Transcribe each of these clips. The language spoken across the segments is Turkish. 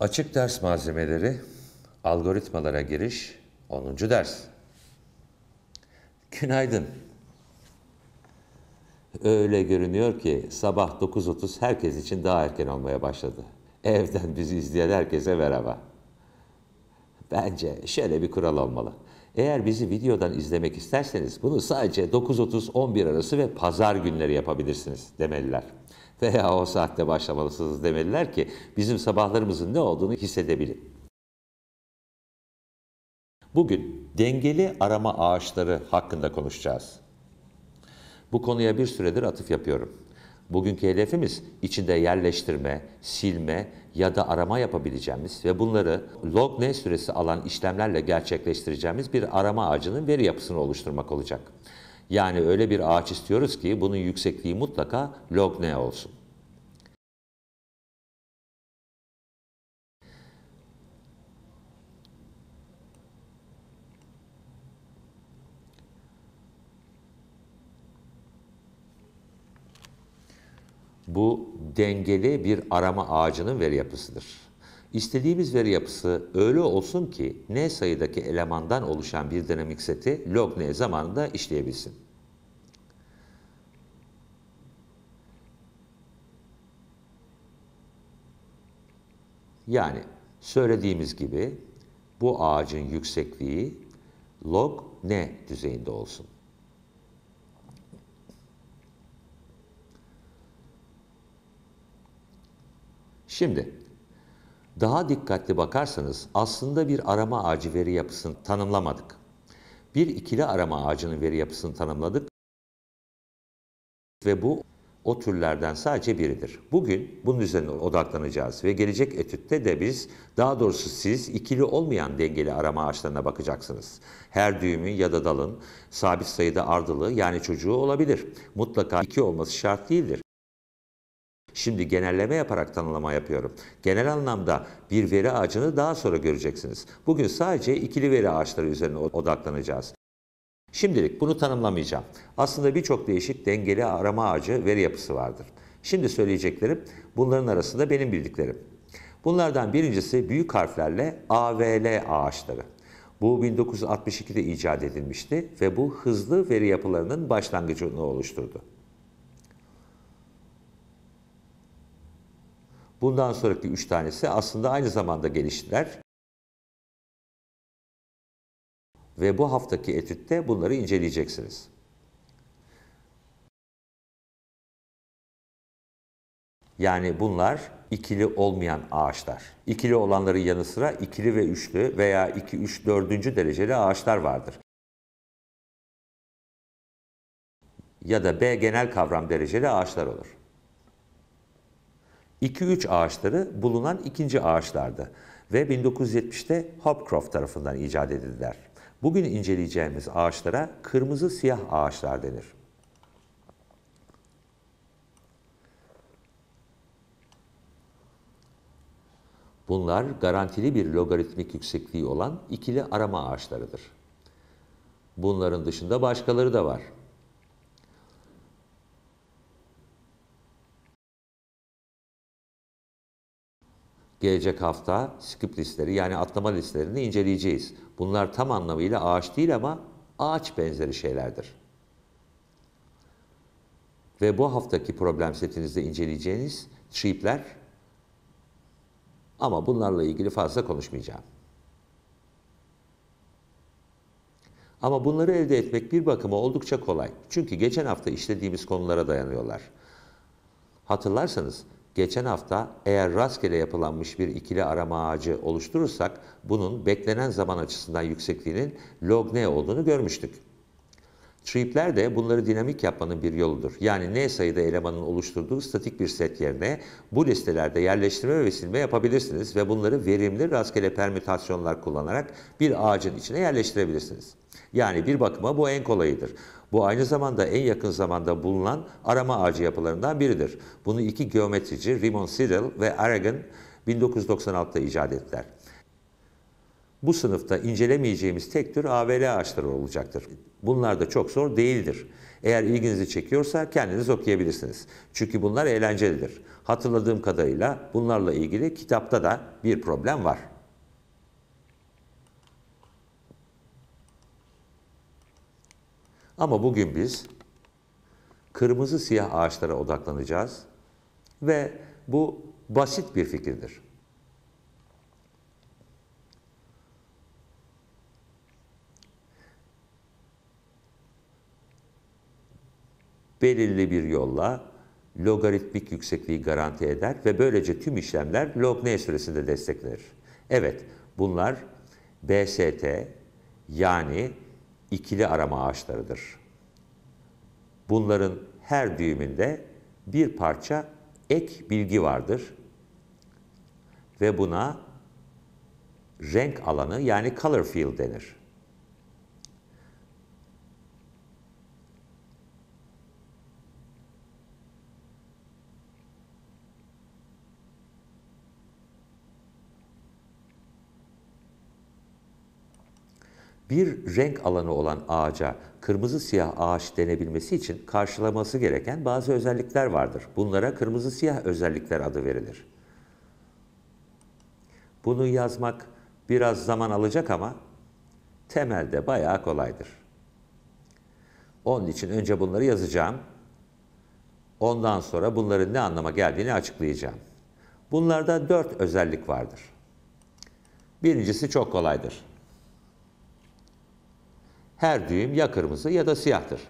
Açık ders malzemeleri, algoritmalara giriş, 10. ders. Günaydın. Öyle görünüyor ki sabah 9.30 herkes için daha erken olmaya başladı. Evden bizi izleyen herkese merhaba. Bence şöyle bir kural olmalı. Eğer bizi videodan izlemek isterseniz bunu sadece 9.30-11 arası ve pazar günleri yapabilirsiniz demeliler veya o saatte başlamalısınız demeliler ki bizim sabahlarımızın ne olduğunu hissedebilin. Bugün dengeli arama ağaçları hakkında konuşacağız. Bu konuya bir süredir atıf yapıyorum. Bugünkü hedefimiz içinde yerleştirme, silme ya da arama yapabileceğimiz ve bunları log ne süresi alan işlemlerle gerçekleştireceğimiz bir arama ağacının veri yapısını oluşturmak olacak. Yani öyle bir ağaç istiyoruz ki bunun yüksekliği mutlaka log ne olsun. Bu dengeli bir arama ağacının veri yapısıdır. İstediğimiz veri yapısı öyle olsun ki n sayıdaki elemandan oluşan bir dinamik seti log n zamanında işleyebilsin. Yani söylediğimiz gibi bu ağacın yüksekliği log ne düzeyinde olsun. Şimdi daha dikkatli bakarsanız aslında bir arama ağacı veri yapısını tanımlamadık. Bir ikili arama ağacının veri yapısını tanımladık ve bu o türlerden sadece biridir. Bugün bunun üzerine odaklanacağız ve gelecek etütte de biz, daha doğrusu siz ikili olmayan dengeli arama ağaçlarına bakacaksınız. Her düğümü ya da dalın sabit sayıda ardılı yani çocuğu olabilir. Mutlaka iki olması şart değildir. Şimdi genelleme yaparak tanımlama yapıyorum. Genel anlamda bir veri ağacını daha sonra göreceksiniz. Bugün sadece ikili veri ağaçları üzerine odaklanacağız. Şimdilik bunu tanımlamayacağım. Aslında birçok değişik dengeli arama ağacı veri yapısı vardır. Şimdi söyleyeceklerim bunların arasında benim bildiklerim. Bunlardan birincisi büyük harflerle AVL ağaçları. Bu 1962'de icat edilmişti ve bu hızlı veri yapılarının başlangıcını oluşturdu. Bundan sonraki üç tanesi aslında aynı zamanda geliştiler Ve bu haftaki etütte bunları inceleyeceksiniz. Yani bunlar ikili olmayan ağaçlar. İkili olanların yanı sıra ikili ve üçlü veya 2 3 4. dereceli ağaçlar vardır. Ya da B genel kavram dereceli ağaçlar olur. 2-3 ağaçları bulunan ikinci ağaçlardı ve 1970'te Hopcroft tarafından icat edildiler. Bugün inceleyeceğimiz ağaçlara kırmızı siyah ağaçlar denir. Bunlar garantili bir logaritmik yüksekliği olan ikili arama ağaçlarıdır. Bunların dışında başkaları da var. gelecek hafta skip listleri yani atlama listelerini inceleyeceğiz. Bunlar tam anlamıyla ağaç değil ama ağaç benzeri şeylerdir. Ve bu haftaki problem setinizde inceleyeceğiniz tripler ama bunlarla ilgili fazla konuşmayacağım. Ama bunları elde etmek bir bakıma oldukça kolay. Çünkü geçen hafta işlediğimiz konulara dayanıyorlar. Hatırlarsanız Geçen hafta eğer rastgele yapılanmış bir ikili arama ağacı oluşturursak bunun beklenen zaman açısından yüksekliğinin log n olduğunu görmüştük. Tripler de bunları dinamik yapmanın bir yoludur. Yani n sayıda elemanın oluşturduğu statik bir set yerine bu listelerde yerleştirme ve silme yapabilirsiniz ve bunları verimli rastgele permütasyonlar kullanarak bir ağacın içine yerleştirebilirsiniz. Yani bir bakıma bu en kolayıdır. Bu aynı zamanda en yakın zamanda bulunan arama ağacı yapılarından biridir. Bunu iki geometrici Raymond Siddle ve Aragon 1996'da icat ettiler. Bu sınıfta incelemeyeceğimiz tek tür AVL ağaçları olacaktır. Bunlar da çok zor değildir. Eğer ilginizi çekiyorsa kendiniz okuyabilirsiniz. Çünkü bunlar eğlencelidir. Hatırladığım kadarıyla bunlarla ilgili kitapta da bir problem var. Ama bugün biz kırmızı siyah ağaçlara odaklanacağız ve bu basit bir fikirdir. belirli bir yolla logaritmik yüksekliği garanti eder ve böylece tüm işlemler log n süresinde desteklenir. Evet, bunlar BST yani ikili arama ağaçlarıdır. Bunların her düğümünde bir parça ek bilgi vardır ve buna renk alanı yani color field denir. bir renk alanı olan ağaca kırmızı siyah ağaç denebilmesi için karşılaması gereken bazı özellikler vardır. Bunlara kırmızı siyah özellikler adı verilir. Bunu yazmak biraz zaman alacak ama temelde bayağı kolaydır. Onun için önce bunları yazacağım. Ondan sonra bunların ne anlama geldiğini açıklayacağım. Bunlarda dört özellik vardır. Birincisi çok kolaydır her düğüm ya kırmızı ya da siyahtır.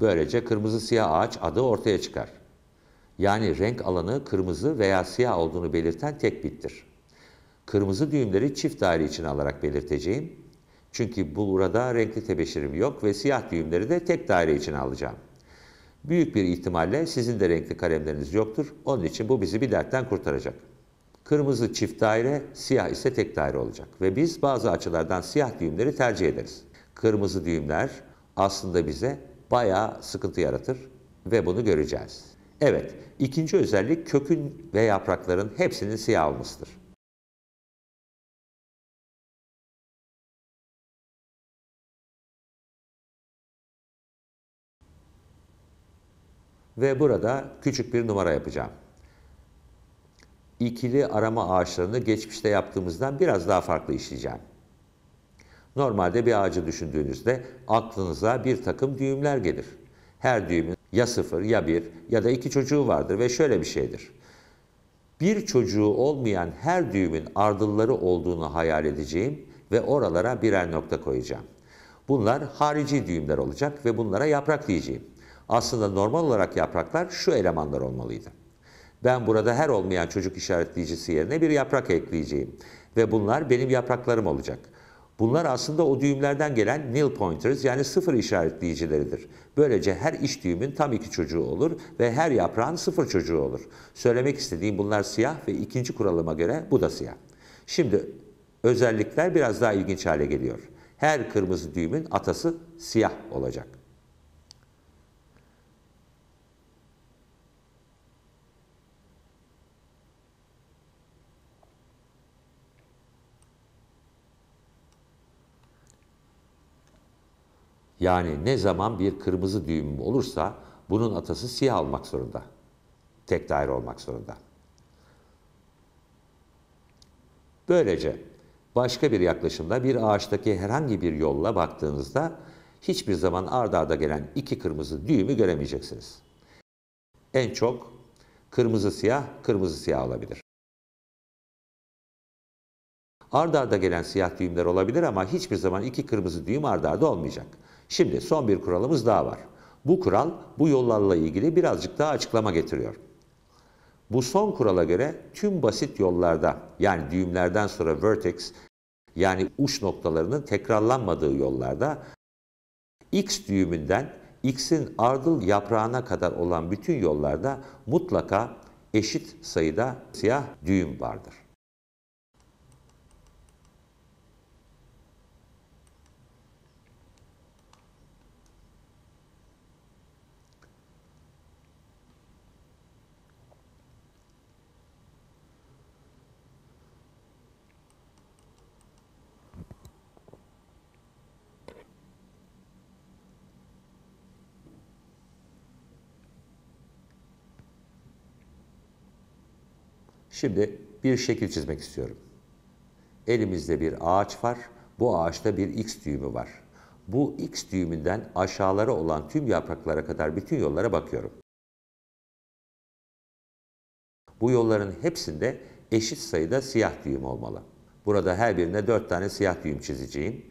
Böylece kırmızı siyah ağaç adı ortaya çıkar. Yani renk alanı kırmızı veya siyah olduğunu belirten tek bittir. Kırmızı düğümleri çift daire için alarak belirteceğim. Çünkü burada renkli tebeşirim yok ve siyah düğümleri de tek daire için alacağım. Büyük bir ihtimalle sizin de renkli kalemleriniz yoktur. Onun için bu bizi bir dertten kurtaracak. Kırmızı çift daire, siyah ise tek daire olacak ve biz bazı açılardan siyah düğümleri tercih ederiz kırmızı düğümler aslında bize bayağı sıkıntı yaratır ve bunu göreceğiz. Evet, ikinci özellik kökün ve yaprakların hepsinin siyah olmasıdır. Ve burada küçük bir numara yapacağım. İkili arama ağaçlarını geçmişte yaptığımızdan biraz daha farklı işleyeceğim. Normalde bir ağacı düşündüğünüzde aklınıza bir takım düğümler gelir. Her düğümün ya sıfır ya bir ya da iki çocuğu vardır ve şöyle bir şeydir. Bir çocuğu olmayan her düğümün ardılları olduğunu hayal edeceğim ve oralara birer nokta koyacağım. Bunlar harici düğümler olacak ve bunlara yaprak diyeceğim. Aslında normal olarak yapraklar şu elemanlar olmalıydı. Ben burada her olmayan çocuk işaretleyicisi yerine bir yaprak ekleyeceğim ve bunlar benim yapraklarım olacak.'' Bunlar aslında o düğümlerden gelen nil pointers yani sıfır işaretleyicileridir. Böylece her iş düğümün tam iki çocuğu olur ve her yaprağın sıfır çocuğu olur. Söylemek istediğim bunlar siyah ve ikinci kuralıma göre bu da siyah. Şimdi özellikler biraz daha ilginç hale geliyor. Her kırmızı düğümün atası siyah olacak. Yani ne zaman bir kırmızı düğüm olursa bunun atası siyah olmak zorunda. Tek daire olmak zorunda. Böylece başka bir yaklaşımda bir ağaçtaki herhangi bir yolla baktığınızda hiçbir zaman ardarda arda gelen iki kırmızı düğümü göremeyeceksiniz. En çok kırmızı siyah, kırmızı siyah olabilir. Ardarda arda gelen siyah düğümler olabilir ama hiçbir zaman iki kırmızı düğüm ardarda arda olmayacak. Şimdi son bir kuralımız daha var. Bu kural bu yollarla ilgili birazcık daha açıklama getiriyor. Bu son kurala göre tüm basit yollarda yani düğümlerden sonra vertex yani uç noktalarının tekrarlanmadığı yollarda x düğümünden x'in ardıl yaprağına kadar olan bütün yollarda mutlaka eşit sayıda siyah düğüm vardır. Şimdi bir şekil çizmek istiyorum. Elimizde bir ağaç var. Bu ağaçta bir X düğümü var. Bu X düğümünden aşağılara olan tüm yapraklara kadar bütün yollara bakıyorum. Bu yolların hepsinde eşit sayıda siyah düğüm olmalı. Burada her birine 4 tane siyah düğüm çizeceğim.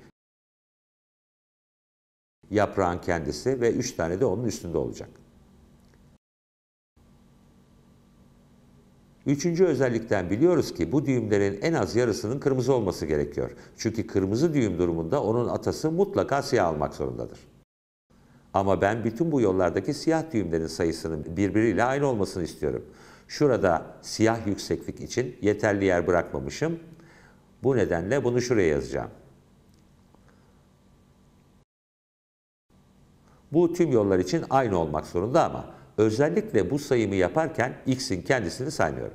Yaprağın kendisi ve 3 tane de onun üstünde olacak. Üçüncü özellikten biliyoruz ki bu düğümlerin en az yarısının kırmızı olması gerekiyor. Çünkü kırmızı düğüm durumunda onun atası mutlaka siyah almak zorundadır. Ama ben bütün bu yollardaki siyah düğümlerin sayısının birbiriyle aynı olmasını istiyorum. Şurada siyah yükseklik için yeterli yer bırakmamışım. Bu nedenle bunu şuraya yazacağım. Bu tüm yollar için aynı olmak zorunda ama Özellikle bu sayımı yaparken x'in kendisini saymıyorum.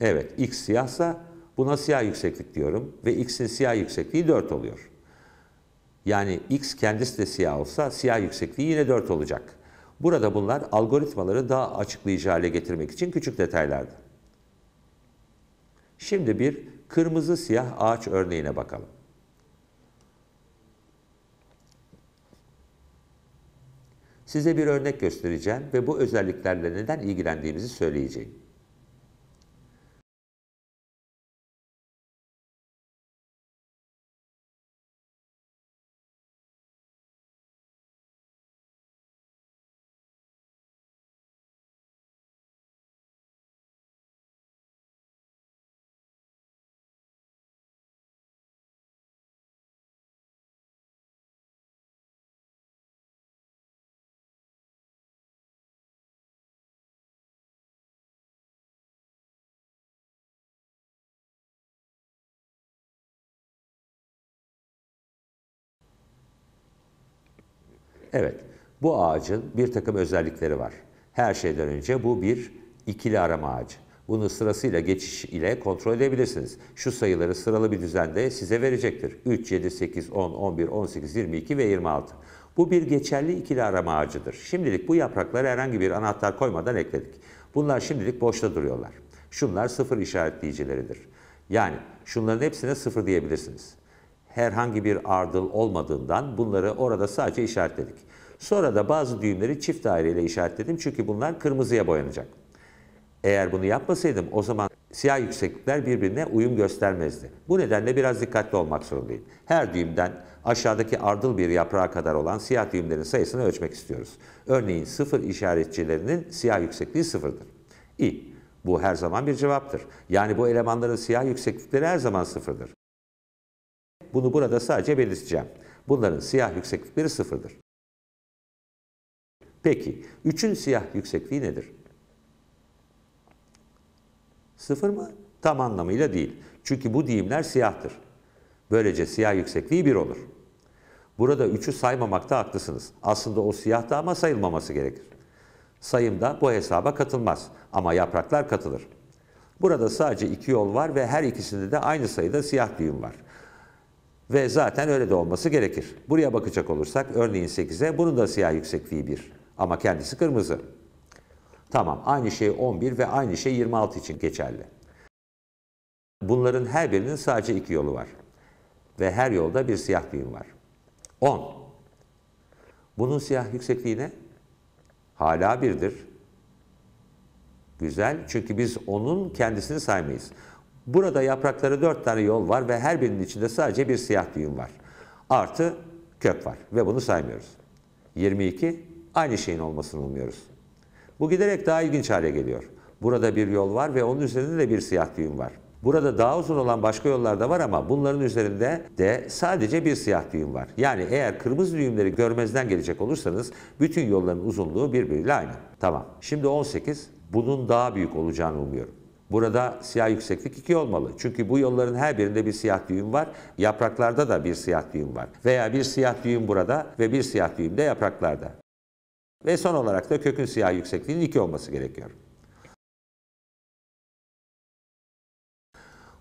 Evet, x siyahsa buna siyah yükseklik diyorum ve x'in siyah yüksekliği 4 oluyor. Yani x kendisi de siyah olsa siyah yüksekliği yine 4 olacak. Burada bunlar algoritmaları daha açıklayıcı hale getirmek için küçük detaylardı. Şimdi bir Kırmızı siyah ağaç örneğine bakalım. Size bir örnek göstereceğim ve bu özelliklerle neden ilgilendiğimizi söyleyeceğim. Evet, bu ağacın bir takım özellikleri var. Her şeyden önce bu bir ikili arama ağacı. Bunu sırasıyla geçiş ile kontrol edebilirsiniz. Şu sayıları sıralı bir düzende size verecektir. 3, 7, 8, 10, 11, 18, 22 ve 26. Bu bir geçerli ikili arama ağacıdır. Şimdilik bu yaprakları herhangi bir anahtar koymadan ekledik. Bunlar şimdilik boşta duruyorlar. Şunlar sıfır işaretleyicileridir. Yani şunların hepsine sıfır diyebilirsiniz herhangi bir ardıl olmadığından bunları orada sadece işaretledik. Sonra da bazı düğümleri çift daireyle işaretledim çünkü bunlar kırmızıya boyanacak. Eğer bunu yapmasaydım o zaman siyah yükseklikler birbirine uyum göstermezdi. Bu nedenle biraz dikkatli olmak zorundayım. Her düğümden aşağıdaki ardıl bir yaprağa kadar olan siyah düğümlerin sayısını ölçmek istiyoruz. Örneğin sıfır işaretçilerinin siyah yüksekliği sıfırdır. İyi, bu her zaman bir cevaptır. Yani bu elemanların siyah yükseklikleri her zaman sıfırdır. Bunu burada sadece belirteceğim. Bunların siyah yükseklikleri sıfırdır. Peki, 3'ün siyah yüksekliği nedir? Sıfır mı? Tam anlamıyla değil. Çünkü bu dilimler siyahtır. Böylece siyah yüksekliği 1 olur. Burada 3'ü saymamakta haklısınız. Aslında o siyah da ama sayılmaması gerekir. Sayımda bu hesaba katılmaz ama yapraklar katılır. Burada sadece iki yol var ve her ikisinde de aynı sayıda siyah düğüm var. Ve zaten öyle de olması gerekir. Buraya bakacak olursak örneğin 8'e bunun da siyah yüksekliği 1 ama kendisi kırmızı. Tamam aynı şey 11 ve aynı şey 26 için geçerli. Bunların her birinin sadece iki yolu var. Ve her yolda bir siyah düğüm var. 10. Bunun siyah yüksekliği ne? Hala birdir. Güzel. Çünkü biz onun kendisini saymayız. Burada yaprakları dört tane yol var ve her birinin içinde sadece bir siyah düğüm var. Artı kök var ve bunu saymıyoruz. 22 aynı şeyin olmasını umuyoruz. Bu giderek daha ilginç hale geliyor. Burada bir yol var ve onun üzerinde de bir siyah düğüm var. Burada daha uzun olan başka yollar da var ama bunların üzerinde de sadece bir siyah düğüm var. Yani eğer kırmızı düğümleri görmezden gelecek olursanız bütün yolların uzunluğu birbiriyle aynı. Tamam. Şimdi 18. Bunun daha büyük olacağını umuyorum. Burada siyah yükseklik 2 olmalı. Çünkü bu yolların her birinde bir siyah düğüm var. Yapraklarda da bir siyah düğüm var. Veya bir siyah düğüm burada ve bir siyah düğüm de yapraklarda. Ve son olarak da kökün siyah yüksekliğinin 2 olması gerekiyor.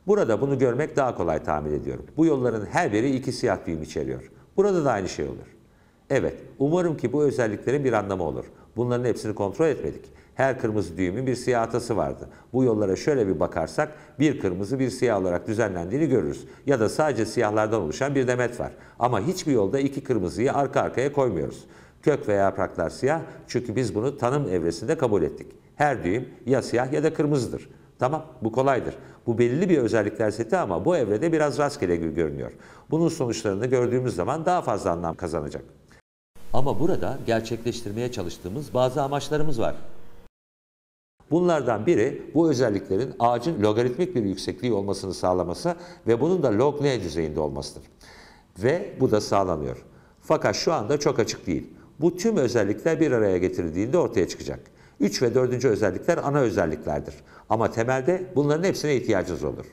Burada bunu görmek daha kolay tahmin ediyorum. Bu yolların her biri iki siyah düğüm içeriyor. Burada da aynı şey olur. Evet, umarım ki bu özelliklerin bir anlamı olur. Bunların hepsini kontrol etmedik. Her kırmızı düğümün bir siyah atası vardı. Bu yollara şöyle bir bakarsak bir kırmızı bir siyah olarak düzenlendiğini görürüz. Ya da sadece siyahlardan oluşan bir demet var. Ama hiçbir yolda iki kırmızıyı arka arkaya koymuyoruz. Kök veya yapraklar siyah çünkü biz bunu tanım evresinde kabul ettik. Her düğüm ya siyah ya da kırmızıdır. Tamam bu kolaydır. Bu belirli bir özellikler seti ama bu evrede biraz rastgele gibi görünüyor. Bunun sonuçlarını gördüğümüz zaman daha fazla anlam kazanacak. Ama burada gerçekleştirmeye çalıştığımız bazı amaçlarımız var. Bunlardan biri bu özelliklerin ağacın logaritmik bir yüksekliği olmasını sağlaması ve bunun da log n düzeyinde olmasıdır. Ve bu da sağlanıyor. Fakat şu anda çok açık değil. Bu tüm özellikler bir araya getirildiğinde ortaya çıkacak. 3 ve 4. özellikler ana özelliklerdir. Ama temelde bunların hepsine ihtiyacınız olur.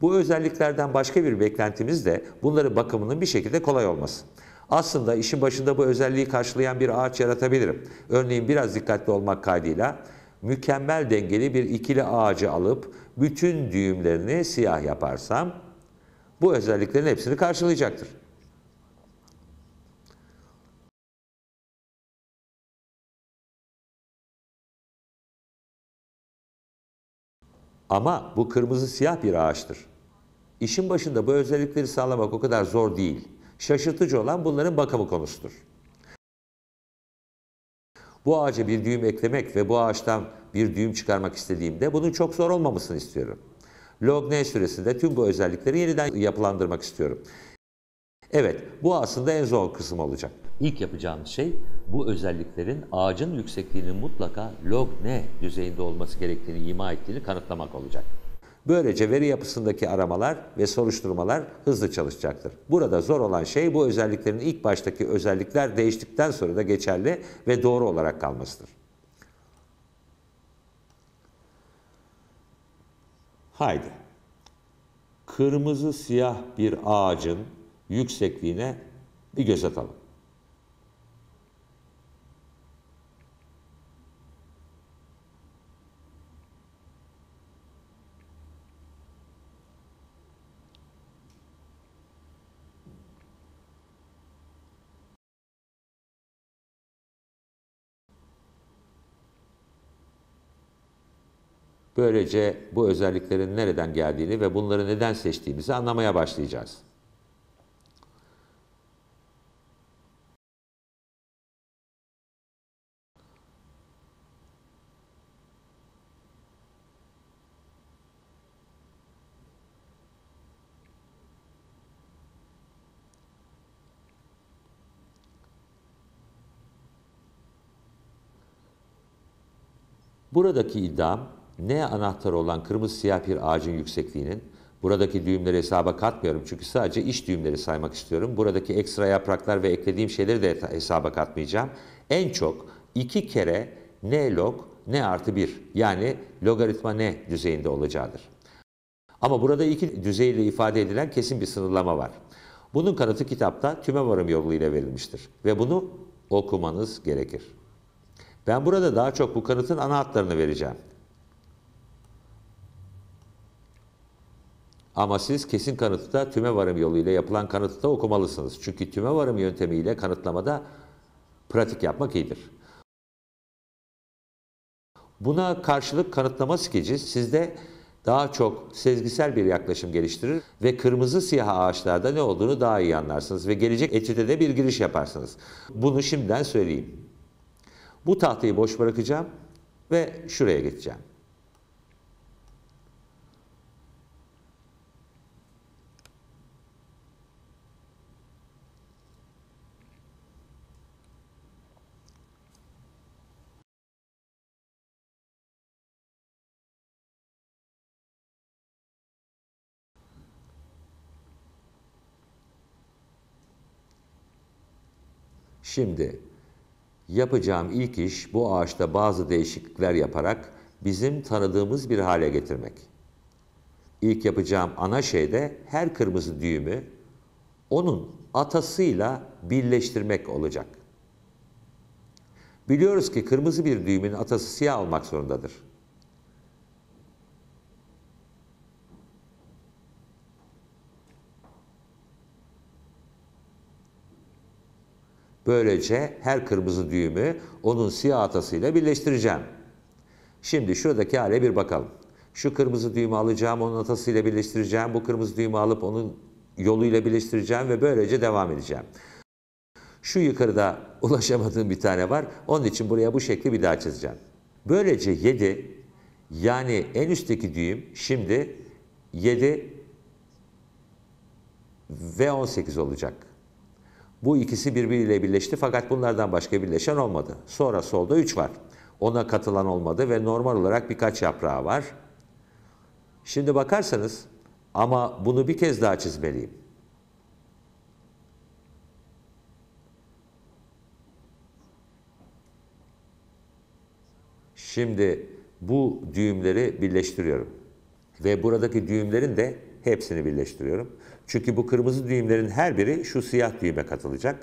Bu özelliklerden başka bir beklentimiz de bunların bakımının bir şekilde kolay olması. Aslında işin başında bu özelliği karşılayan bir ağaç yaratabilirim. Örneğin biraz dikkatli olmak kaydıyla mükemmel dengeli bir ikili ağacı alıp bütün düğümlerini siyah yaparsam bu özelliklerin hepsini karşılayacaktır. Ama bu kırmızı siyah bir ağaçtır. İşin başında bu özellikleri sağlamak o kadar zor değil. Şaşırtıcı olan bunların bakımı konusudur bu ağaca bir düğüm eklemek ve bu ağaçtan bir düğüm çıkarmak istediğimde bunun çok zor olmamasını istiyorum. Log N süresinde tüm bu özellikleri yeniden yapılandırmak istiyorum. Evet, bu aslında en zor kısım olacak. İlk yapacağım şey bu özelliklerin ağacın yüksekliğinin mutlaka log n düzeyinde olması gerektiğini ima ettiğini kanıtlamak olacak. Böylece veri yapısındaki aramalar ve soruşturmalar hızlı çalışacaktır. Burada zor olan şey bu özelliklerin ilk baştaki özellikler değiştikten sonra da geçerli ve doğru olarak kalmasıdır. Haydi. Kırmızı siyah bir ağacın yüksekliğine bir göz atalım. Böylece bu özelliklerin nereden geldiğini ve bunları neden seçtiğimizi anlamaya başlayacağız. Buradaki iddiam ne anahtar olan kırmızı siyah bir ağacın yüksekliğinin, buradaki düğümleri hesaba katmıyorum çünkü sadece iç düğümleri saymak istiyorum. Buradaki ekstra yapraklar ve eklediğim şeyleri de hesaba katmayacağım. En çok iki kere ne log ne artı bir yani logaritma ne düzeyinde olacağıdır. Ama burada iki düzeyle ifade edilen kesin bir sınırlama var. Bunun kanıtı kitapta tüme varım yoluyla verilmiştir ve bunu okumanız gerekir. Ben burada daha çok bu kanıtın ana hatlarını vereceğim. Ama siz kesin kanıtta tüme varım yoluyla yapılan kanıtta okumalısınız. Çünkü tüme varım yöntemiyle kanıtlamada pratik yapmak iyidir. Buna karşılık kanıtlama skeci sizde daha çok sezgisel bir yaklaşım geliştirir ve kırmızı siyah ağaçlarda ne olduğunu daha iyi anlarsınız ve gelecek etüde de bir giriş yaparsınız. Bunu şimdiden söyleyeyim. Bu tahtayı boş bırakacağım ve şuraya geçeceğim. Şimdi yapacağım ilk iş bu ağaçta bazı değişiklikler yaparak bizim tanıdığımız bir hale getirmek. İlk yapacağım ana şey de her kırmızı düğümü onun atasıyla birleştirmek olacak. Biliyoruz ki kırmızı bir düğümün atası siyah olmak zorundadır. Böylece her kırmızı düğümü onun siyah atasıyla birleştireceğim. Şimdi şuradaki hale bir bakalım. Şu kırmızı düğümü alacağım, onun atasıyla birleştireceğim. Bu kırmızı düğümü alıp onun yoluyla birleştireceğim ve böylece devam edeceğim. Şu yukarıda ulaşamadığım bir tane var. Onun için buraya bu şekli bir daha çizeceğim. Böylece 7 yani en üstteki düğüm şimdi 7 ve 18 olacak. Bu ikisi birbiriyle birleşti fakat bunlardan başka birleşen olmadı. Sonra solda 3 var. Ona katılan olmadı ve normal olarak birkaç yaprağı var. Şimdi bakarsanız ama bunu bir kez daha çizmeliyim. Şimdi bu düğümleri birleştiriyorum. Ve buradaki düğümlerin de hepsini birleştiriyorum. Çünkü bu kırmızı düğümlerin her biri şu siyah düğüme katılacak.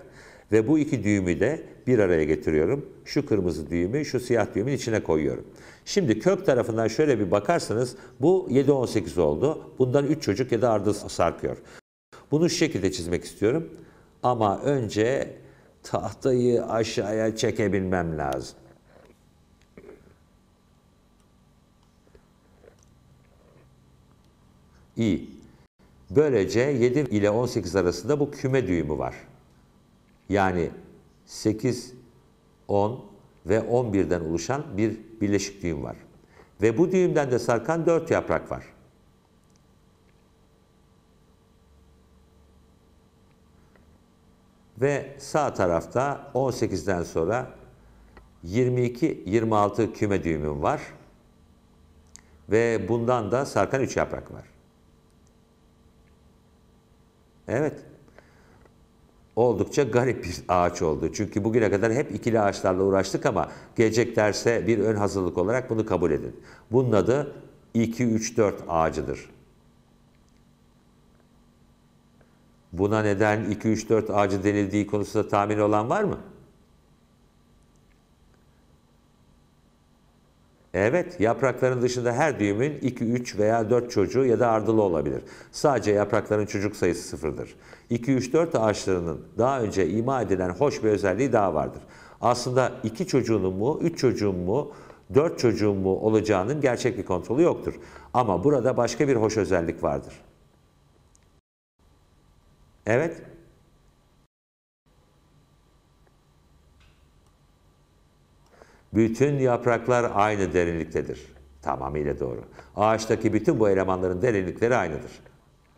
Ve bu iki düğümü de bir araya getiriyorum. Şu kırmızı düğümü şu siyah düğümün içine koyuyorum. Şimdi kök tarafından şöyle bir bakarsanız bu 7-18 oldu. Bundan 3 çocuk ya da ardı sarkıyor. Bunu şu şekilde çizmek istiyorum. Ama önce tahtayı aşağıya çekebilmem lazım. İyi. Böylece 7 ile 18 arasında bu küme düğümü var. Yani 8, 10 ve 11'den oluşan bir birleşik düğüm var. Ve bu düğümden de sarkan 4 yaprak var. Ve sağ tarafta 18'den sonra 22-26 küme düğümüm var. Ve bundan da sarkan 3 yaprak var. Evet. Oldukça garip bir ağaç oldu. Çünkü bugüne kadar hep ikili ağaçlarla uğraştık ama gelecek derse bir ön hazırlık olarak bunu kabul edin. Bunun adı 2-3-4 ağacıdır. Buna neden 2-3-4 ağacı denildiği konusunda tahmin olan var mı? Evet, yaprakların dışında her düğümün 2, 3 veya 4 çocuğu ya da ardılı olabilir. Sadece yaprakların çocuk sayısı sıfırdır. 2, 3, 4 ağaçlarının daha önce ima edilen hoş bir özelliği daha vardır. Aslında 2 çocuğunun mu, 3 çocuğun mu, 4 çocuğun mu olacağının gerçek bir kontrolü yoktur. Ama burada başka bir hoş özellik vardır. Evet, Bütün yapraklar aynı derinliktedir. Tamamıyla doğru. Ağaçtaki bütün bu elemanların derinlikleri aynıdır.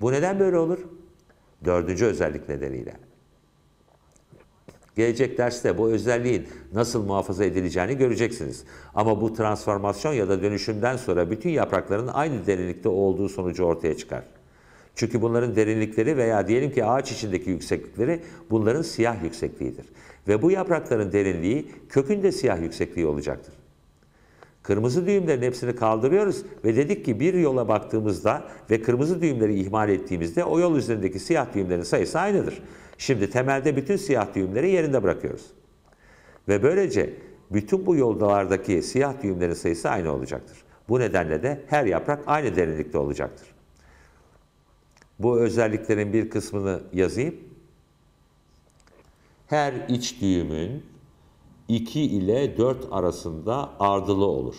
Bu neden böyle olur? Dördüncü özellik nedeniyle. Gelecek derste bu özelliğin nasıl muhafaza edileceğini göreceksiniz. Ama bu transformasyon ya da dönüşümden sonra bütün yaprakların aynı derinlikte olduğu sonucu ortaya çıkar. Çünkü bunların derinlikleri veya diyelim ki ağaç içindeki yükseklikleri bunların siyah yüksekliğidir ve bu yaprakların derinliği kökünde siyah yüksekliği olacaktır. Kırmızı düğümlerin hepsini kaldırıyoruz ve dedik ki bir yola baktığımızda ve kırmızı düğümleri ihmal ettiğimizde o yol üzerindeki siyah düğümlerin sayısı aynıdır. Şimdi temelde bütün siyah düğümleri yerinde bırakıyoruz. Ve böylece bütün bu yoldalardaki siyah düğümlerin sayısı aynı olacaktır. Bu nedenle de her yaprak aynı derinlikte olacaktır. Bu özelliklerin bir kısmını yazayım her iç düğümün 2 ile 4 arasında ardılı olur.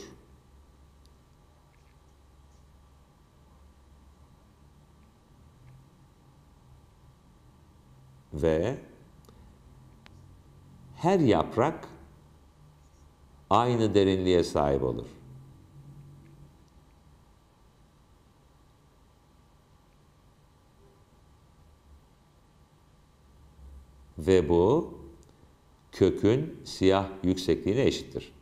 Ve her yaprak aynı derinliğe sahip olur. Ve bu kökün siyah yüksekliğine eşittir.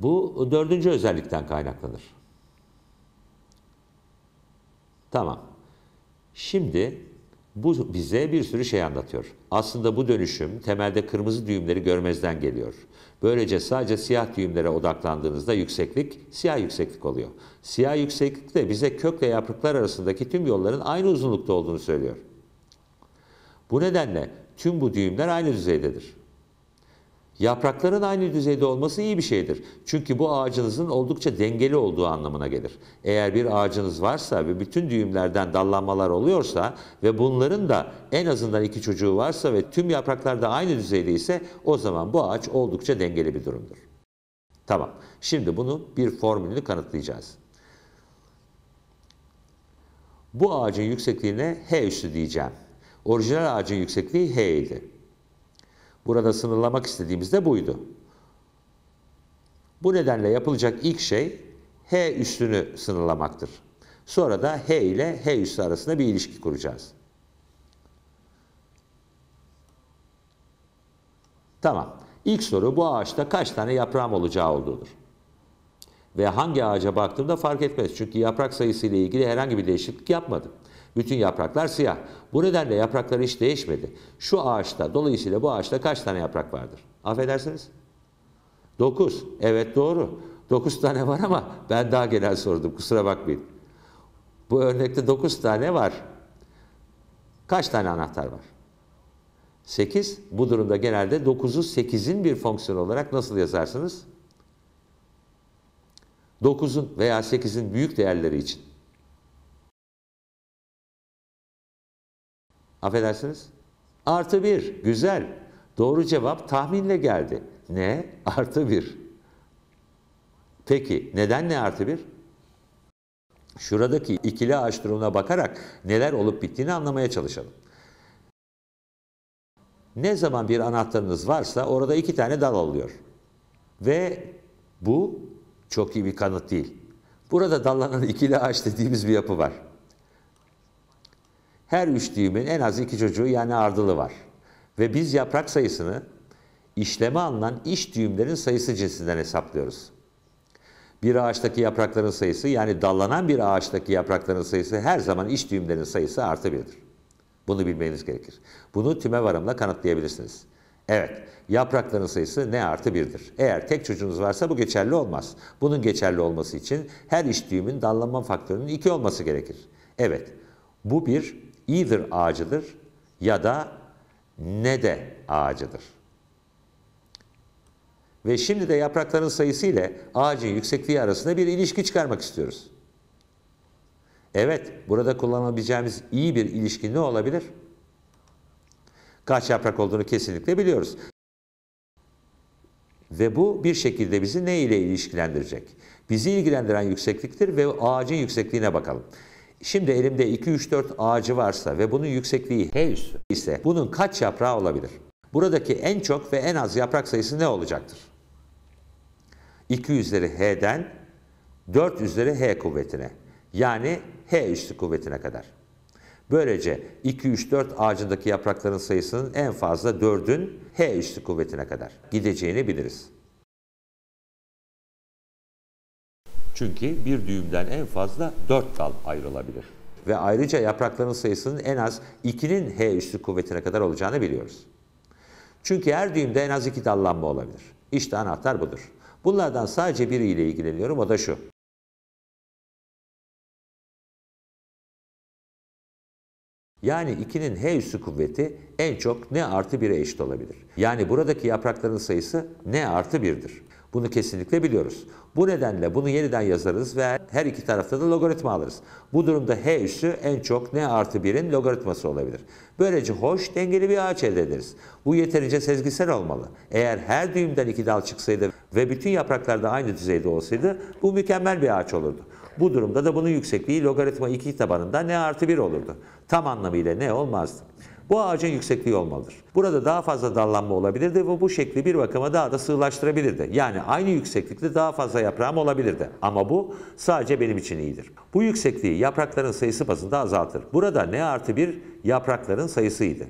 Bu dördüncü özellikten kaynaklanır. Tamam. Şimdi bu bize bir sürü şey anlatıyor. Aslında bu dönüşüm temelde kırmızı düğümleri görmezden geliyor. Böylece sadece siyah düğümlere odaklandığınızda yükseklik siyah yükseklik oluyor. Siyah yükseklik de bize kökle yapraklar arasındaki tüm yolların aynı uzunlukta olduğunu söylüyor. Bu nedenle tüm bu düğümler aynı düzeydedir. Yaprakların aynı düzeyde olması iyi bir şeydir. Çünkü bu ağacınızın oldukça dengeli olduğu anlamına gelir. Eğer bir ağacınız varsa ve bütün düğümlerden dallanmalar oluyorsa ve bunların da en azından iki çocuğu varsa ve tüm yapraklar da aynı düzeyde ise o zaman bu ağaç oldukça dengeli bir durumdur. Tamam. Şimdi bunu bir formülünü kanıtlayacağız. Bu ağacın yüksekliğine h üssü diyeceğim. Orijinal ağacın yüksekliği h idi. Burada sınırlamak istediğimiz de buydu. Bu nedenle yapılacak ilk şey H üstünü sınırlamaktır. Sonra da H ile H üstü arasında bir ilişki kuracağız. Tamam. İlk soru bu ağaçta kaç tane yaprağım olacağı olduğudur. Ve hangi ağaca baktığımda fark etmez. Çünkü yaprak sayısı ile ilgili herhangi bir değişiklik yapmadım. Bütün yapraklar siyah. Bu nedenle yaprakları hiç değişmedi. Şu ağaçta, dolayısıyla bu ağaçta kaç tane yaprak vardır? Affedersiniz? Dokuz. Evet doğru. Dokuz tane var ama ben daha genel sordum. Kusura bakmayın. Bu örnekte dokuz tane var. Kaç tane anahtar var? Sekiz. Bu durumda genelde dokuzu sekizin bir fonksiyon olarak nasıl yazarsınız? Dokuzun veya sekizin büyük değerleri için. Affedersiniz. Artı bir. Güzel. Doğru cevap tahminle geldi. Ne? Artı bir. Peki neden ne artı bir? Şuradaki ikili ağaç durumuna bakarak neler olup bittiğini anlamaya çalışalım. Ne zaman bir anahtarınız varsa orada iki tane dal alıyor. Ve bu çok iyi bir kanıt değil. Burada dallanan ikili ağaç dediğimiz bir yapı var her üç düğümün en az iki çocuğu yani ardılı var. Ve biz yaprak sayısını işleme alınan iş düğümlerin sayısı cinsinden hesaplıyoruz. Bir ağaçtaki yaprakların sayısı yani dallanan bir ağaçtaki yaprakların sayısı her zaman iş düğümlerin sayısı artı birdir. Bunu bilmeniz gerekir. Bunu tüme varımla kanıtlayabilirsiniz. Evet, yaprakların sayısı ne artı birdir. Eğer tek çocuğunuz varsa bu geçerli olmaz. Bunun geçerli olması için her iş düğümün dallanma faktörünün 2 olması gerekir. Evet, bu bir either ağacıdır ya da ne de ağacıdır. Ve şimdi de yaprakların sayısı ile ağacın yüksekliği arasında bir ilişki çıkarmak istiyoruz. Evet, burada kullanabileceğimiz iyi bir ilişki ne olabilir? Kaç yaprak olduğunu kesinlikle biliyoruz. Ve bu bir şekilde bizi ne ile ilişkilendirecek? Bizi ilgilendiren yüksekliktir ve ağacın yüksekliğine bakalım. Şimdi elimde 2-3-4 ağacı varsa ve bunun yüksekliği H üstü ise bunun kaç yaprağı olabilir? Buradaki en çok ve en az yaprak sayısı ne olacaktır? 2 üzeri H'den 4 üzeri H kuvvetine yani H üstü kuvvetine kadar. Böylece 2, 3, 4 ağacındaki yaprakların sayısının en fazla 4'ün H üstü kuvvetine kadar gideceğini biliriz. Çünkü bir düğümden en fazla 4 dal ayrılabilir. Ve ayrıca yaprakların sayısının en az 2'nin H üstü kuvvetine kadar olacağını biliyoruz. Çünkü her düğümde en az 2 dallanma olabilir. İşte anahtar budur. Bunlardan sadece biriyle ilgileniyorum o da şu. Yani 2'nin H üssü kuvveti en çok N artı 1'e eşit olabilir. Yani buradaki yaprakların sayısı N artı 1'dir. Bunu kesinlikle biliyoruz. Bu nedenle bunu yeniden yazarız ve her iki tarafta da logaritma alırız. Bu durumda h üssü en çok n artı 1'in logaritması olabilir. Böylece hoş, dengeli bir ağaç elde ederiz. Bu yeterince sezgisel olmalı. Eğer her düğümden iki dal çıksaydı ve bütün yapraklarda aynı düzeyde olsaydı bu mükemmel bir ağaç olurdu. Bu durumda da bunun yüksekliği logaritma 2 tabanında n artı 1 olurdu. Tam anlamıyla ne olmazdı. Bu ağacın yüksekliği olmalıdır. Burada daha fazla dallanma olabilirdi ve bu şekli bir bakıma daha da sığlaştırabilirdi. Yani aynı yükseklikte daha fazla yaprağım olabilirdi. Ama bu sadece benim için iyidir. Bu yüksekliği yaprakların sayısı bazında azaltır. Burada ne artı bir yaprakların sayısıydı.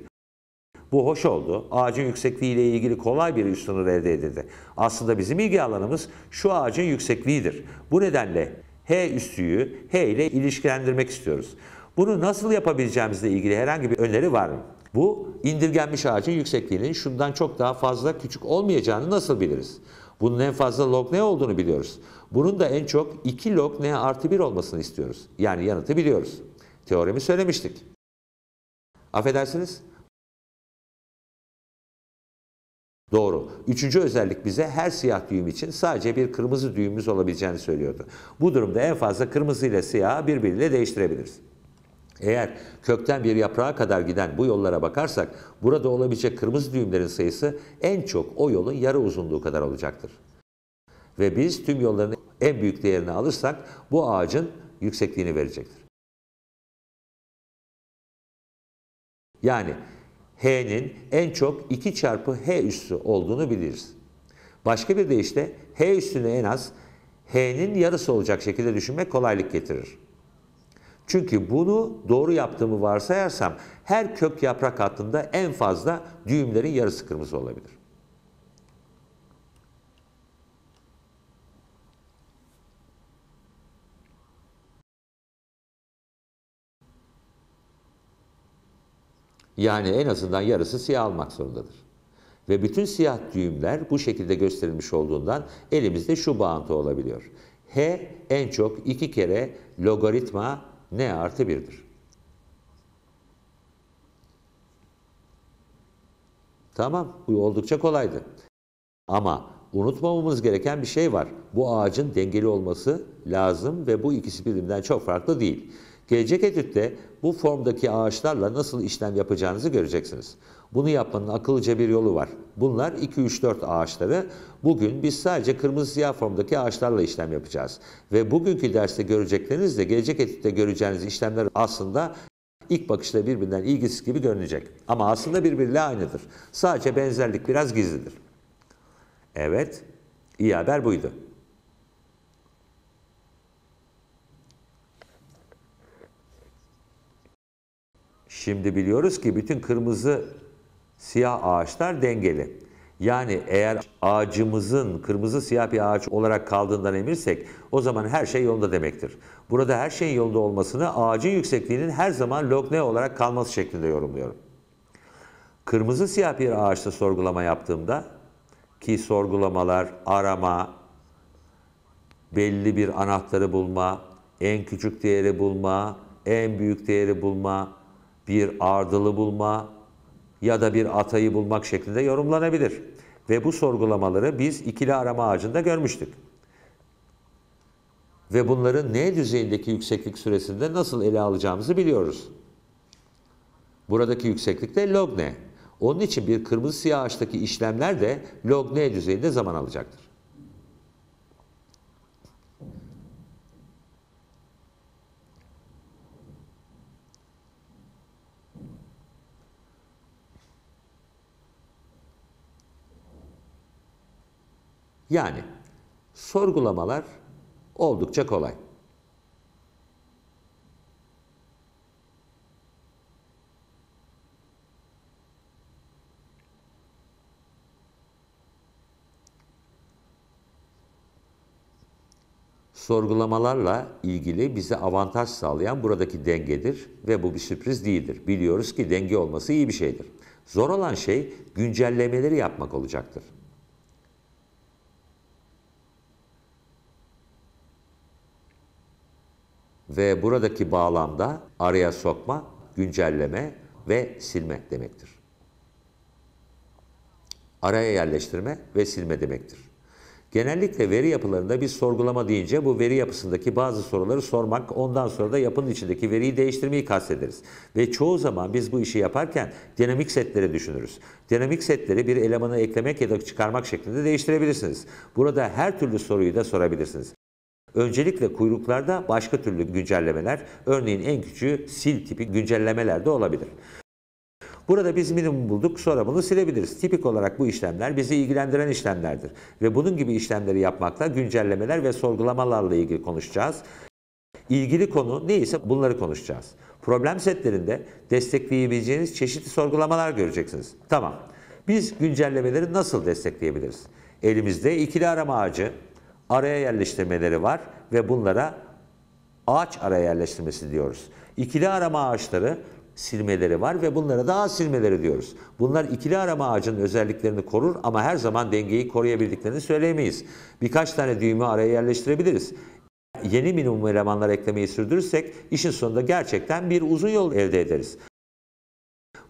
Bu hoş oldu. Ağacın yüksekliği ile ilgili kolay bir üst sınır elde edildi. Aslında bizim ilgi alanımız şu ağacın yüksekliğidir. Bu nedenle H üstüyü H ile ilişkilendirmek istiyoruz. Bunu nasıl yapabileceğimizle ilgili herhangi bir öneri var mı? Bu indirgenmiş ağacın yüksekliğinin şundan çok daha fazla küçük olmayacağını nasıl biliriz? Bunun en fazla log ne olduğunu biliyoruz. Bunun da en çok 2 log n artı 1 olmasını istiyoruz. Yani yanıtı biliyoruz. Teoremi söylemiştik. Affedersiniz. Doğru. Üçüncü özellik bize her siyah düğüm için sadece bir kırmızı düğümümüz olabileceğini söylüyordu. Bu durumda en fazla kırmızı ile siyahı birbiriyle değiştirebiliriz. Eğer kökten bir yaprağa kadar giden bu yollara bakarsak burada olabilecek kırmızı düğümlerin sayısı en çok o yolun yarı uzunluğu kadar olacaktır. Ve biz tüm yolların en büyük değerini alırsak bu ağacın yüksekliğini verecektir. Yani H'nin en çok 2 çarpı H üssü olduğunu biliriz. Başka bir deyişle H üssünü en az H'nin yarısı olacak şekilde düşünmek kolaylık getirir. Çünkü bunu doğru yaptığımı varsayarsam her kök yaprak hattında en fazla düğümlerin yarısı kırmızı olabilir. Yani en azından yarısı siyah almak zorundadır. Ve bütün siyah düğümler bu şekilde gösterilmiş olduğundan elimizde şu bağıntı olabiliyor. H en çok iki kere logaritma n artı 1'dir. Tamam, bu oldukça kolaydı. Ama unutmamamız gereken bir şey var. Bu ağacın dengeli olması lazım ve bu ikisi birbirinden çok farklı değil. Gelecek etütte bu formdaki ağaçlarla nasıl işlem yapacağınızı göreceksiniz. Bunu yapmanın akıllıca bir yolu var. Bunlar 2-3-4 ağaçları. Bugün biz sadece kırmızı siyah formdaki ağaçlarla işlem yapacağız. Ve bugünkü derste göreceklerinizle gelecek etikte göreceğiniz işlemler aslında ilk bakışta birbirinden ilgisiz gibi görünecek. Ama aslında birbiriyle aynıdır. Sadece benzerlik biraz gizlidir. Evet, iyi haber buydu. Şimdi biliyoruz ki bütün kırmızı siyah ağaçlar dengeli. Yani eğer ağacımızın kırmızı siyah bir ağaç olarak kaldığından emirsek o zaman her şey yolunda demektir. Burada her şeyin yolunda olmasını ağacın yüksekliğinin her zaman lokne olarak kalması şeklinde yorumluyorum. Kırmızı siyah bir ağaçta sorgulama yaptığımda ki sorgulamalar arama, belli bir anahtarı bulma, en küçük değeri bulma, en büyük değeri bulma, bir ardılı bulma, ya da bir atayı bulmak şeklinde yorumlanabilir. Ve bu sorgulamaları biz ikili arama ağacında görmüştük. Ve bunların ne düzeyindeki yükseklik süresinde nasıl ele alacağımızı biliyoruz. Buradaki yükseklik de log ne? Onun için bir kırmızı siyah ağaçtaki işlemler de log ne düzeyinde zaman alacaktır. Yani sorgulamalar oldukça kolay. sorgulamalarla ilgili bize avantaj sağlayan buradaki dengedir ve bu bir sürpriz değildir. Biliyoruz ki denge olması iyi bir şeydir. Zor olan şey güncellemeleri yapmak olacaktır. ve buradaki bağlamda araya sokma, güncelleme ve silme demektir. Araya yerleştirme ve silme demektir. Genellikle veri yapılarında bir sorgulama deyince bu veri yapısındaki bazı soruları sormak, ondan sonra da yapının içindeki veriyi değiştirmeyi kastederiz. Ve çoğu zaman biz bu işi yaparken dinamik setleri düşünürüz. Dinamik setleri bir elemanı eklemek ya da çıkarmak şeklinde değiştirebilirsiniz. Burada her türlü soruyu da sorabilirsiniz. Öncelikle kuyruklarda başka türlü güncellemeler, örneğin en küçüğü sil tipi güncellemeler de olabilir. Burada biz minimum bulduk sonra bunu silebiliriz. Tipik olarak bu işlemler bizi ilgilendiren işlemlerdir. Ve bunun gibi işlemleri yapmakla güncellemeler ve sorgulamalarla ilgili konuşacağız. İlgili konu neyse bunları konuşacağız. Problem setlerinde destekleyebileceğiniz çeşitli sorgulamalar göreceksiniz. Tamam. Biz güncellemeleri nasıl destekleyebiliriz? Elimizde ikili arama ağacı, araya yerleştirmeleri var ve bunlara ağaç araya yerleştirmesi diyoruz. İkili arama ağaçları silmeleri var ve bunlara da ağaç silmeleri diyoruz. Bunlar ikili arama ağacının özelliklerini korur ama her zaman dengeyi koruyabildiklerini söyleyemeyiz. Birkaç tane düğümü araya yerleştirebiliriz. Yeni minimum elemanlar eklemeyi sürdürürsek işin sonunda gerçekten bir uzun yol elde ederiz.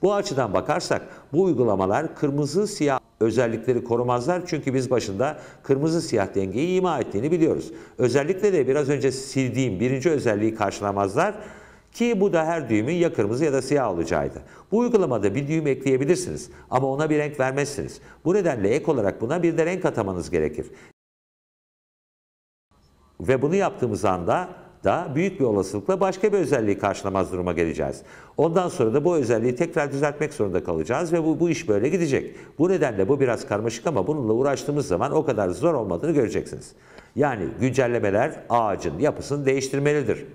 Bu açıdan bakarsak bu uygulamalar kırmızı siyah özellikleri korumazlar çünkü biz başında kırmızı siyah dengeyi ima ettiğini biliyoruz. Özellikle de biraz önce sildiğim birinci özelliği karşılamazlar. Ki bu da her düğümün ya kırmızı ya da siyah olacağıydı. Bu uygulamada bir düğüm ekleyebilirsiniz ama ona bir renk vermezsiniz. Bu nedenle ek olarak buna bir de renk atamanız gerekir. Ve bunu yaptığımız anda da büyük bir olasılıkla başka bir özelliği karşılamaz duruma geleceğiz. Ondan sonra da bu özelliği tekrar düzeltmek zorunda kalacağız ve bu, bu iş böyle gidecek. Bu nedenle bu biraz karmaşık ama bununla uğraştığımız zaman o kadar zor olmadığını göreceksiniz. Yani güncellemeler ağacın yapısını değiştirmelidir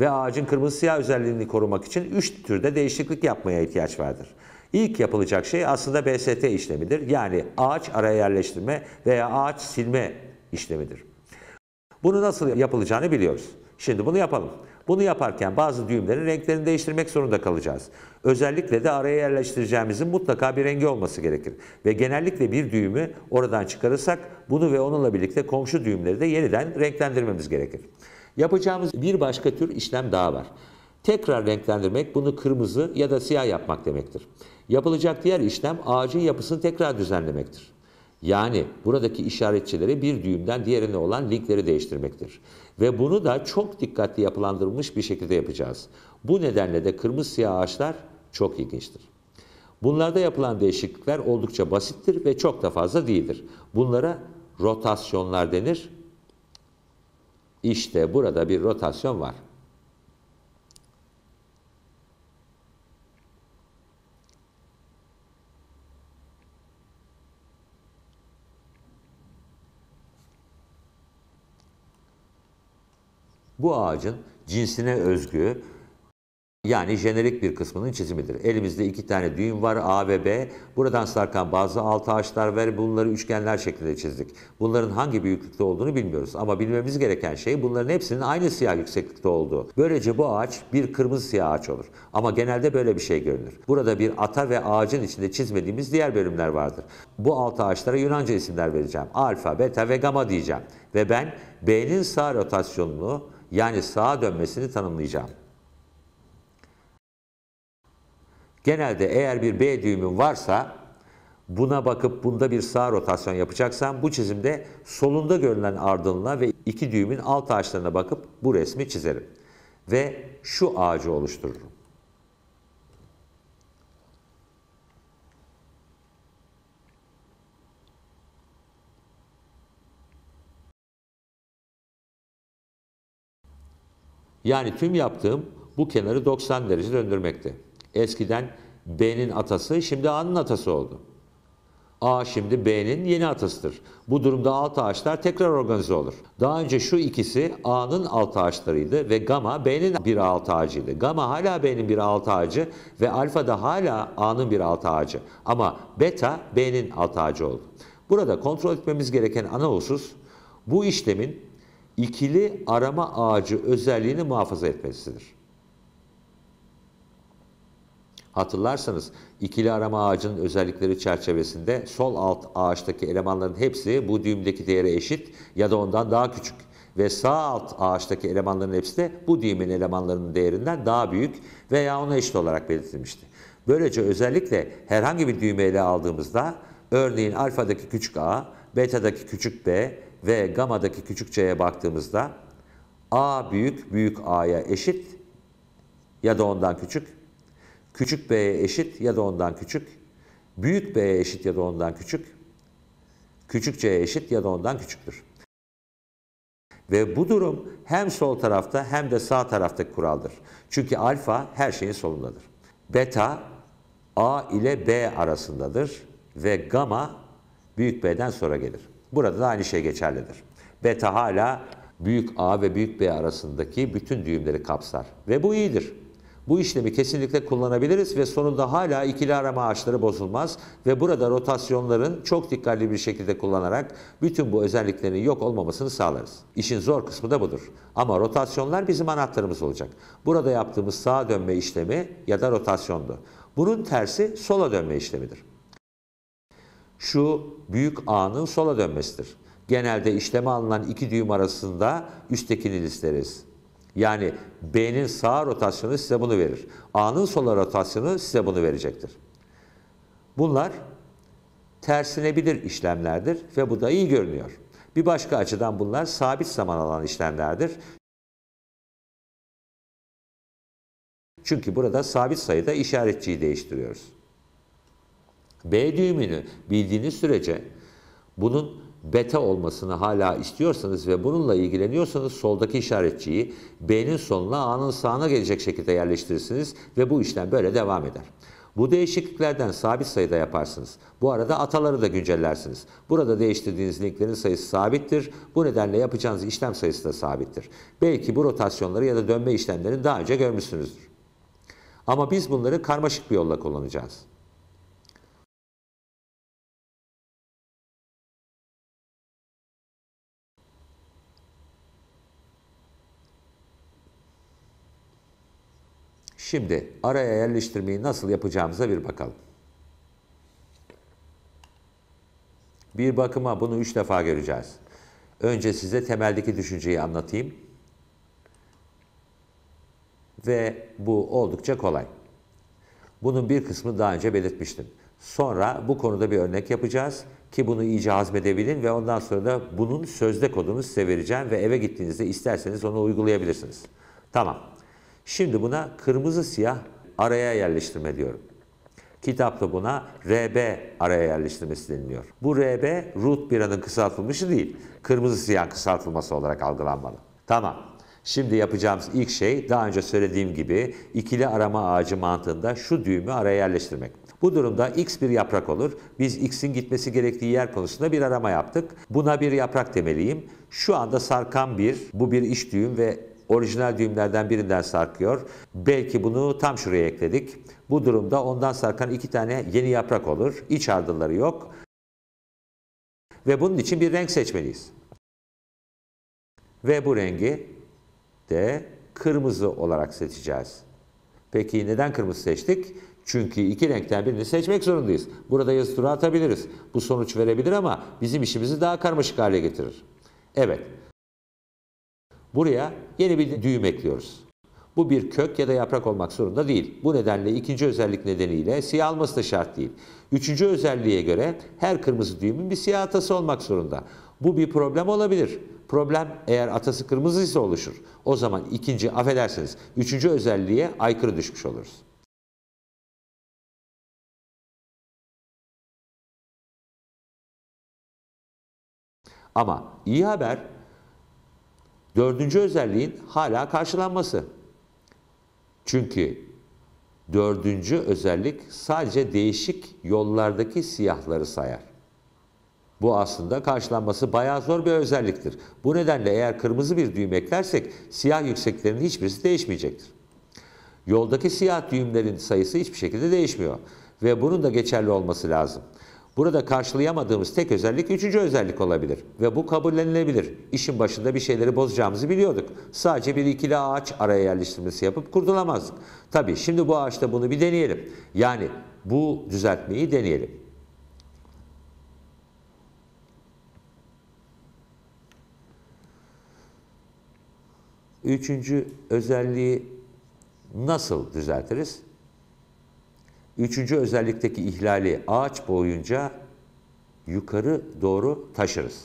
ve ağacın kırmızı siyah özelliğini korumak için 3 türde değişiklik yapmaya ihtiyaç vardır. İlk yapılacak şey aslında BST işlemidir. Yani ağaç araya yerleştirme veya ağaç silme işlemidir. Bunu nasıl yapılacağını biliyoruz. Şimdi bunu yapalım. Bunu yaparken bazı düğümlerin renklerini değiştirmek zorunda kalacağız. Özellikle de araya yerleştireceğimizin mutlaka bir rengi olması gerekir. Ve genellikle bir düğümü oradan çıkarırsak bunu ve onunla birlikte komşu düğümleri de yeniden renklendirmemiz gerekir. Yapacağımız bir başka tür işlem daha var. Tekrar renklendirmek bunu kırmızı ya da siyah yapmak demektir. Yapılacak diğer işlem ağacın yapısını tekrar düzenlemektir. Yani buradaki işaretçileri bir düğümden diğerine olan linkleri değiştirmektir. Ve bunu da çok dikkatli yapılandırılmış bir şekilde yapacağız. Bu nedenle de kırmızı siyah ağaçlar çok ilginçtir. Bunlarda yapılan değişiklikler oldukça basittir ve çok da fazla değildir. Bunlara rotasyonlar denir. İşte burada bir rotasyon var. Bu ağacın cinsine özgü yani jenerik bir kısmının çizimidir. Elimizde iki tane düğüm var A ve B. Buradan sarkan bazı alt ağaçlar var. Bunları üçgenler şeklinde çizdik. Bunların hangi büyüklükte olduğunu bilmiyoruz. Ama bilmemiz gereken şey bunların hepsinin aynı siyah yükseklikte olduğu. Böylece bu ağaç bir kırmızı siyah ağaç olur. Ama genelde böyle bir şey görünür. Burada bir ata ve ağacın içinde çizmediğimiz diğer bölümler vardır. Bu alt ağaçlara Yunanca isimler vereceğim. Alfa, beta ve gamma diyeceğim. Ve ben B'nin sağ rotasyonunu yani sağa dönmesini tanımlayacağım. Genelde eğer bir B düğümüm varsa buna bakıp bunda bir sağ rotasyon yapacaksam bu çizimde solunda görülen ardılına ve iki düğümün alt ağaçlarına bakıp bu resmi çizerim. Ve şu ağacı oluştururum. Yani tüm yaptığım bu kenarı 90 derece döndürmekti. Eskiden B'nin atası şimdi A'nın atası oldu. A şimdi B'nin yeni atasıdır. Bu durumda alt ağaçlar tekrar organize olur. Daha önce şu ikisi A'nın alt ağaçlarıydı ve gamma B'nin bir alt ağacıydı. Gamma hala B'nin bir alt ağacı ve alfa da hala A'nın bir alt ağacı. Ama beta B'nin alt ağacı oldu. Burada kontrol etmemiz gereken ana husus bu işlemin ikili arama ağacı özelliğini muhafaza etmesidir. Hatırlarsanız ikili arama ağacının özellikleri çerçevesinde sol alt ağaçtaki elemanların hepsi bu düğümdeki değere eşit ya da ondan daha küçük ve sağ alt ağaçtaki elemanların hepsi de bu düğümün elemanlarının değerinden daha büyük veya ona eşit olarak belirtilmişti. Böylece özellikle herhangi bir düğme ele aldığımızda örneğin alfadaki küçük a, beta'daki küçük b, ve gamadaki küçük c'ye baktığımızda a büyük büyük a'ya eşit ya da ondan küçük, küçük b'ye eşit ya da ondan küçük, büyük b'ye eşit ya da ondan küçük, küçük c'ye eşit ya da ondan küçüktür. Ve bu durum hem sol tarafta hem de sağ taraftaki kuraldır. Çünkü alfa her şeyin solundadır. Beta A ile B arasındadır ve gama büyük B'den sonra gelir. Burada da aynı şey geçerlidir. Beta hala büyük A ve büyük B arasındaki bütün düğümleri kapsar ve bu iyidir. Bu işlemi kesinlikle kullanabiliriz ve sonunda hala ikili arama ağaçları bozulmaz ve burada rotasyonların çok dikkatli bir şekilde kullanarak bütün bu özelliklerin yok olmamasını sağlarız. İşin zor kısmı da budur. Ama rotasyonlar bizim anahtarımız olacak. Burada yaptığımız sağa dönme işlemi ya da rotasyondu. Bunun tersi sola dönme işlemidir şu büyük A'nın sola dönmesidir. Genelde işleme alınan iki düğüm arasında üsttekini listeriz. Yani B'nin sağ rotasyonu size bunu verir. A'nın sola rotasyonu size bunu verecektir. Bunlar tersinebilir işlemlerdir ve bu da iyi görünüyor. Bir başka açıdan bunlar sabit zaman alan işlemlerdir. Çünkü burada sabit sayıda işaretçiyi değiştiriyoruz. B düğümünü bildiğiniz sürece bunun beta olmasını hala istiyorsanız ve bununla ilgileniyorsanız soldaki işaretçiyi B'nin sonuna A'nın sağına gelecek şekilde yerleştirirsiniz ve bu işlem böyle devam eder. Bu değişikliklerden sabit sayıda yaparsınız. Bu arada ataları da güncellersiniz. Burada değiştirdiğiniz linklerin sayısı sabittir. Bu nedenle yapacağınız işlem sayısı da sabittir. Belki bu rotasyonları ya da dönme işlemlerini daha önce görmüşsünüzdür. Ama biz bunları karmaşık bir yolla kullanacağız. Şimdi araya yerleştirmeyi nasıl yapacağımıza bir bakalım. Bir bakıma bunu üç defa göreceğiz. Önce size temeldeki düşünceyi anlatayım. Ve bu oldukça kolay. Bunun bir kısmını daha önce belirtmiştim. Sonra bu konuda bir örnek yapacağız ki bunu iyice hazmedebilin ve ondan sonra da bunun sözde kodunu size vereceğim ve eve gittiğinizde isterseniz onu uygulayabilirsiniz. Tamam. Şimdi buna kırmızı siyah araya yerleştirme diyorum. Kitapta buna RB araya yerleştirmesi deniliyor. Bu RB root biranın kısaltılmışı değil. Kırmızı siyah kısaltılması olarak algılanmalı. Tamam. Şimdi yapacağımız ilk şey daha önce söylediğim gibi ikili arama ağacı mantığında şu düğümü araya yerleştirmek. Bu durumda x bir yaprak olur. Biz x'in gitmesi gerektiği yer konusunda bir arama yaptık. Buna bir yaprak demeliyim. Şu anda sarkan bir, bu bir iş düğüm ve orijinal düğümlerden birinden sarkıyor. Belki bunu tam şuraya ekledik. Bu durumda ondan sarkan iki tane yeni yaprak olur. İç ardılları yok. Ve bunun için bir renk seçmeliyiz. Ve bu rengi de kırmızı olarak seçeceğiz. Peki neden kırmızı seçtik? Çünkü iki renkten birini seçmek zorundayız. Burada yazı tura atabiliriz. Bu sonuç verebilir ama bizim işimizi daha karmaşık hale getirir. Evet, Buraya yeni bir düğüm ekliyoruz. Bu bir kök ya da yaprak olmak zorunda değil. Bu nedenle ikinci özellik nedeniyle siyah alması da şart değil. Üçüncü özelliğe göre her kırmızı düğümün bir siyah atası olmak zorunda. Bu bir problem olabilir. Problem eğer atası kırmızı ise oluşur. O zaman ikinci, affedersiniz, üçüncü özelliğe aykırı düşmüş oluruz. Ama iyi haber Dördüncü özelliğin hala karşılanması. Çünkü dördüncü özellik sadece değişik yollardaki siyahları sayar. Bu aslında karşılanması bayağı zor bir özelliktir. Bu nedenle eğer kırmızı bir düğüm eklersek siyah yükseklerin hiçbirisi değişmeyecektir. Yoldaki siyah düğümlerin sayısı hiçbir şekilde değişmiyor ve bunun da geçerli olması lazım. Burada karşılayamadığımız tek özellik üçüncü özellik olabilir ve bu kabullenilebilir. İşin başında bir şeyleri bozacağımızı biliyorduk. Sadece bir ikili ağaç araya yerleştirmesi yapıp kurtulamazdık. Tabii şimdi bu ağaçta bunu bir deneyelim. Yani bu düzeltmeyi deneyelim. Üçüncü özelliği nasıl düzeltiriz? Üçüncü özellikteki ihlali ağaç boyunca yukarı doğru taşırız.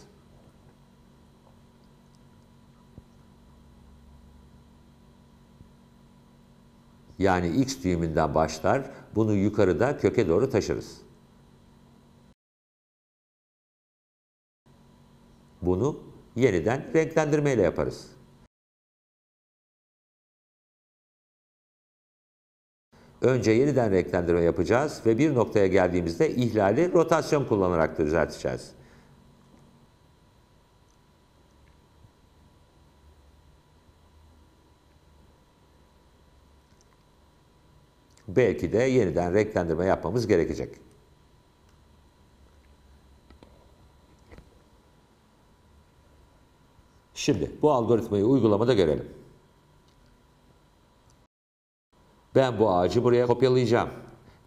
Yani X düğümünden başlar, bunu yukarıda köke doğru taşırız. Bunu yeniden renklendirmeyle yaparız. Önce yeniden renklendirme yapacağız ve bir noktaya geldiğimizde ihlali rotasyon kullanarak düzelteceğiz. Belki de yeniden renklendirme yapmamız gerekecek. Şimdi bu algoritmayı uygulamada görelim. Ben bu ağacı buraya kopyalayacağım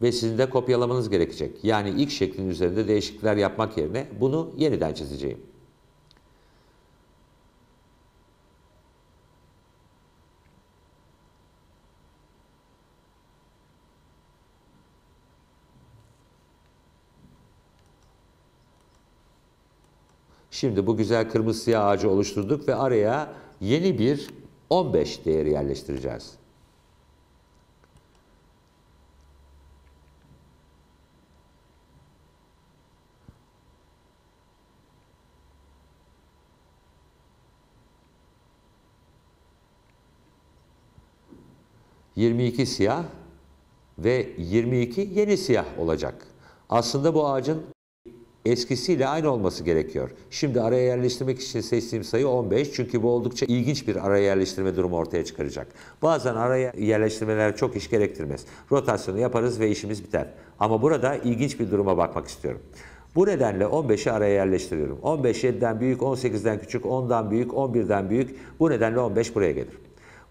ve sizin de kopyalamanız gerekecek. Yani ilk şeklin üzerinde değişiklikler yapmak yerine bunu yeniden çizeceğim. Şimdi bu güzel kırmızı siyah ağacı oluşturduk ve araya yeni bir 15 değeri yerleştireceğiz. 22 siyah ve 22 yeni siyah olacak. Aslında bu ağacın eskisiyle aynı olması gerekiyor. Şimdi araya yerleştirmek için seçtiğim sayı 15 çünkü bu oldukça ilginç bir araya yerleştirme durumu ortaya çıkaracak. Bazen araya yerleştirmeler çok iş gerektirmez. Rotasyonu yaparız ve işimiz biter. Ama burada ilginç bir duruma bakmak istiyorum. Bu nedenle 15'i araya yerleştiriyorum. 15 7'den büyük, 18'den küçük, 10'dan büyük, 11'den büyük. Bu nedenle 15 buraya gelir.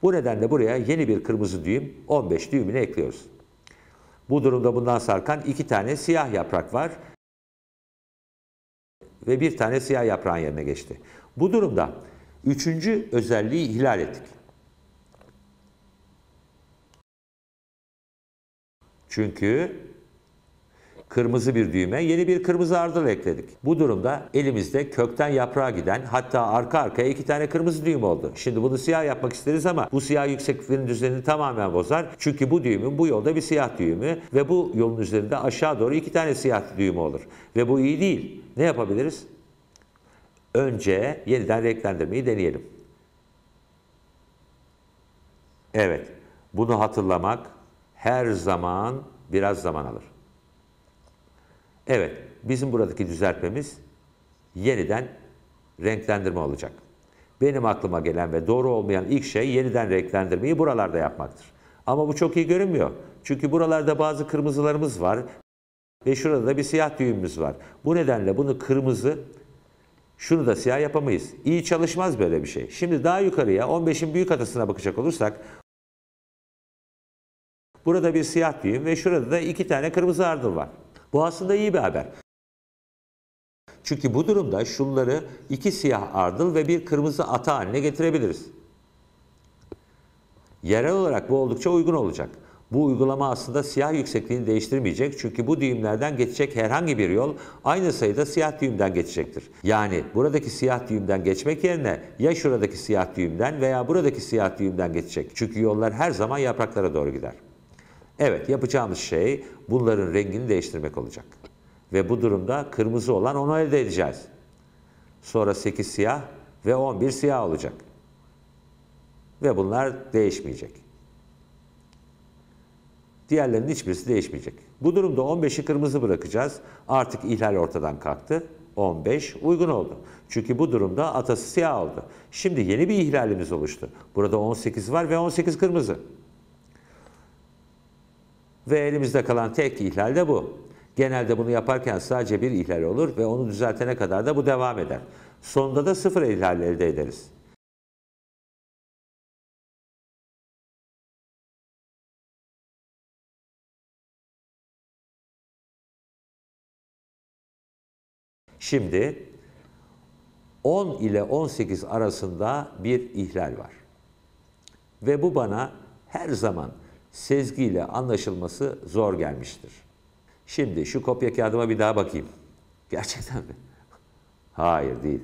Bu nedenle buraya yeni bir kırmızı düğüm 15 düğümünü ekliyoruz. Bu durumda bundan sarkan iki tane siyah yaprak var ve bir tane siyah yaprağın yerine geçti. Bu durumda üçüncü özelliği ihlal ettik. Çünkü kırmızı bir düğme, yeni bir kırmızı ardıl ekledik. Bu durumda elimizde kökten yaprağa giden hatta arka arkaya iki tane kırmızı düğüm oldu. Şimdi bunu siyah yapmak isteriz ama bu siyah yüksekliklerin düzenini tamamen bozar. Çünkü bu düğümün bu yolda bir siyah düğümü ve bu yolun üzerinde aşağı doğru iki tane siyah düğüm olur. Ve bu iyi değil. Ne yapabiliriz? Önce yeniden renklendirmeyi deneyelim. Evet, bunu hatırlamak her zaman biraz zaman alır. Evet, bizim buradaki düzeltmemiz yeniden renklendirme olacak. Benim aklıma gelen ve doğru olmayan ilk şey yeniden renklendirmeyi buralarda yapmaktır. Ama bu çok iyi görünmüyor. Çünkü buralarda bazı kırmızılarımız var ve şurada da bir siyah düğümümüz var. Bu nedenle bunu kırmızı, şunu da siyah yapamayız. İyi çalışmaz böyle bir şey. Şimdi daha yukarıya 15'in büyük adasına bakacak olursak burada bir siyah düğüm ve şurada da iki tane kırmızı ardıl var. Bu aslında iyi bir haber. Çünkü bu durumda şunları iki siyah ardıl ve bir kırmızı ata haline getirebiliriz. Yerel olarak bu oldukça uygun olacak. Bu uygulama aslında siyah yüksekliğini değiştirmeyecek çünkü bu düğümlerden geçecek herhangi bir yol aynı sayıda siyah düğümden geçecektir. Yani buradaki siyah düğümden geçmek yerine ya şuradaki siyah düğümden veya buradaki siyah düğümden geçecek. Çünkü yollar her zaman yapraklara doğru gider. Evet yapacağımız şey bunların rengini değiştirmek olacak. Ve bu durumda kırmızı olan onu elde edeceğiz. Sonra 8 siyah ve 11 siyah olacak. Ve bunlar değişmeyecek. Diğerlerinin hiçbirisi değişmeyecek. Bu durumda 15'i kırmızı bırakacağız. Artık ihlal ortadan kalktı. 15 uygun oldu. Çünkü bu durumda atası siyah oldu. Şimdi yeni bir ihlalimiz oluştu. Burada 18 var ve 18 kırmızı. Ve elimizde kalan tek ihlal de bu. Genelde bunu yaparken sadece bir ihlal olur ve onu düzeltene kadar da bu devam eder. Sonunda da sıfır ihlal elde ederiz. Şimdi 10 ile 18 arasında bir ihlal var. Ve bu bana her zaman sezgiyle anlaşılması zor gelmiştir. Şimdi şu kopya kağıdıma bir daha bakayım. Gerçekten mi? Hayır değil.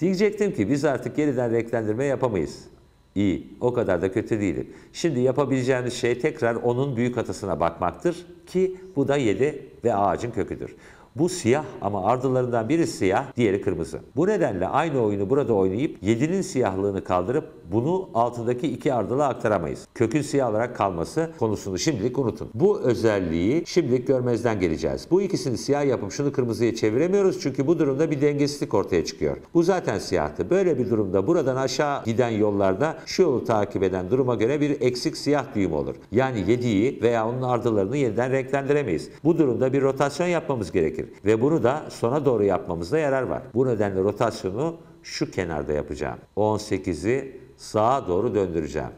Diyecektim ki biz artık yeniden renklendirme yapamayız. İyi, o kadar da kötü değilim. Şimdi yapabileceğiniz şey tekrar onun büyük atasına bakmaktır ki bu da yedi ve ağacın köküdür. Bu siyah ama ardılarından biri siyah, diğeri kırmızı. Bu nedenle aynı oyunu burada oynayıp 7'nin siyahlığını kaldırıp bunu altındaki iki ardıla aktaramayız. Kökün siyah olarak kalması konusunu şimdilik unutun. Bu özelliği şimdilik görmezden geleceğiz. Bu ikisini siyah yapıp şunu kırmızıya çeviremiyoruz çünkü bu durumda bir dengesizlik ortaya çıkıyor. Bu zaten siyahtı. Böyle bir durumda buradan aşağı giden yollarda şu yolu takip eden duruma göre bir eksik siyah düğüm olur. Yani 7'yi veya onun ardılarını yeniden renklendiremeyiz. Bu durumda bir rotasyon yapmamız gerekir gerekir. Ve bunu da sona doğru yapmamızda yarar var. Bu nedenle rotasyonu şu kenarda yapacağım. 18'i sağa doğru döndüreceğim.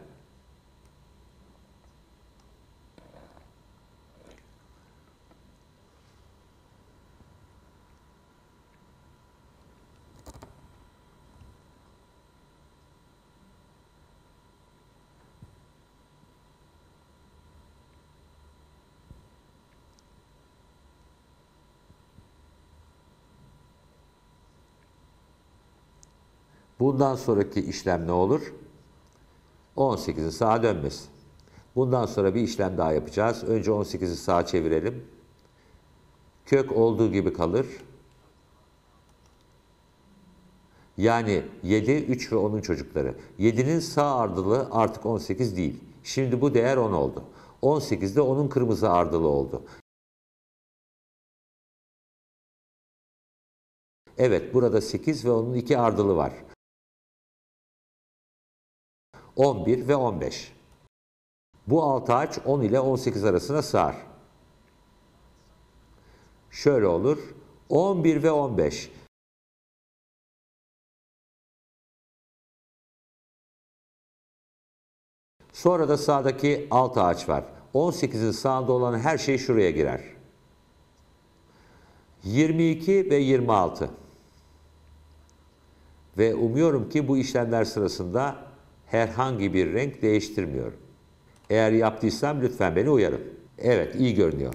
Bundan sonraki işlem ne olur? 18'in sağa dönmesi. Bundan sonra bir işlem daha yapacağız. Önce 18'i sağa çevirelim. Kök olduğu gibi kalır. Yani 7, 3 ve 10'un çocukları. 7'nin sağ ardılı artık 18 değil. Şimdi bu değer 10 oldu. 18'de 10'un kırmızı ardılı oldu. Evet burada 8 ve onun 2 ardılı var. 11 ve 15. Bu 6 ağaç 10 ile 18 arasına sığar. Şöyle olur. 11 ve 15. Sonra da sağdaki 6 ağaç var. 18'in sağında olan her şey şuraya girer. 22 ve 26. Ve umuyorum ki bu işlemler sırasında herhangi bir renk değiştirmiyorum. Eğer yaptıysam lütfen beni uyarın. Evet iyi görünüyor.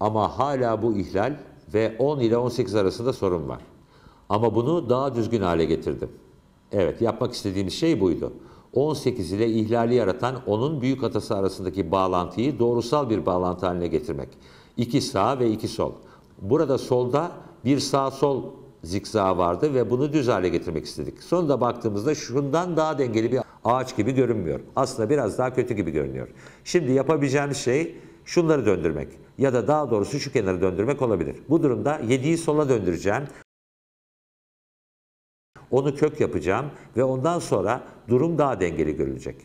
Ama hala bu ihlal ve 10 ile 18 arasında sorun var. Ama bunu daha düzgün hale getirdim. Evet yapmak istediğimiz şey buydu. 18 ile ihlali yaratan onun büyük atası arasındaki bağlantıyı doğrusal bir bağlantı haline getirmek. İki sağ ve iki sol. Burada solda bir sağ sol zikzağı vardı ve bunu düz hale getirmek istedik. Sonunda baktığımızda şundan daha dengeli bir ağaç gibi görünmüyor. Aslında biraz daha kötü gibi görünüyor. Şimdi yapabileceğimiz şey şunları döndürmek ya da daha doğrusu şu kenarı döndürmek olabilir. Bu durumda 7'yi sola döndüreceğim. Onu kök yapacağım ve ondan sonra durum daha dengeli görülecek.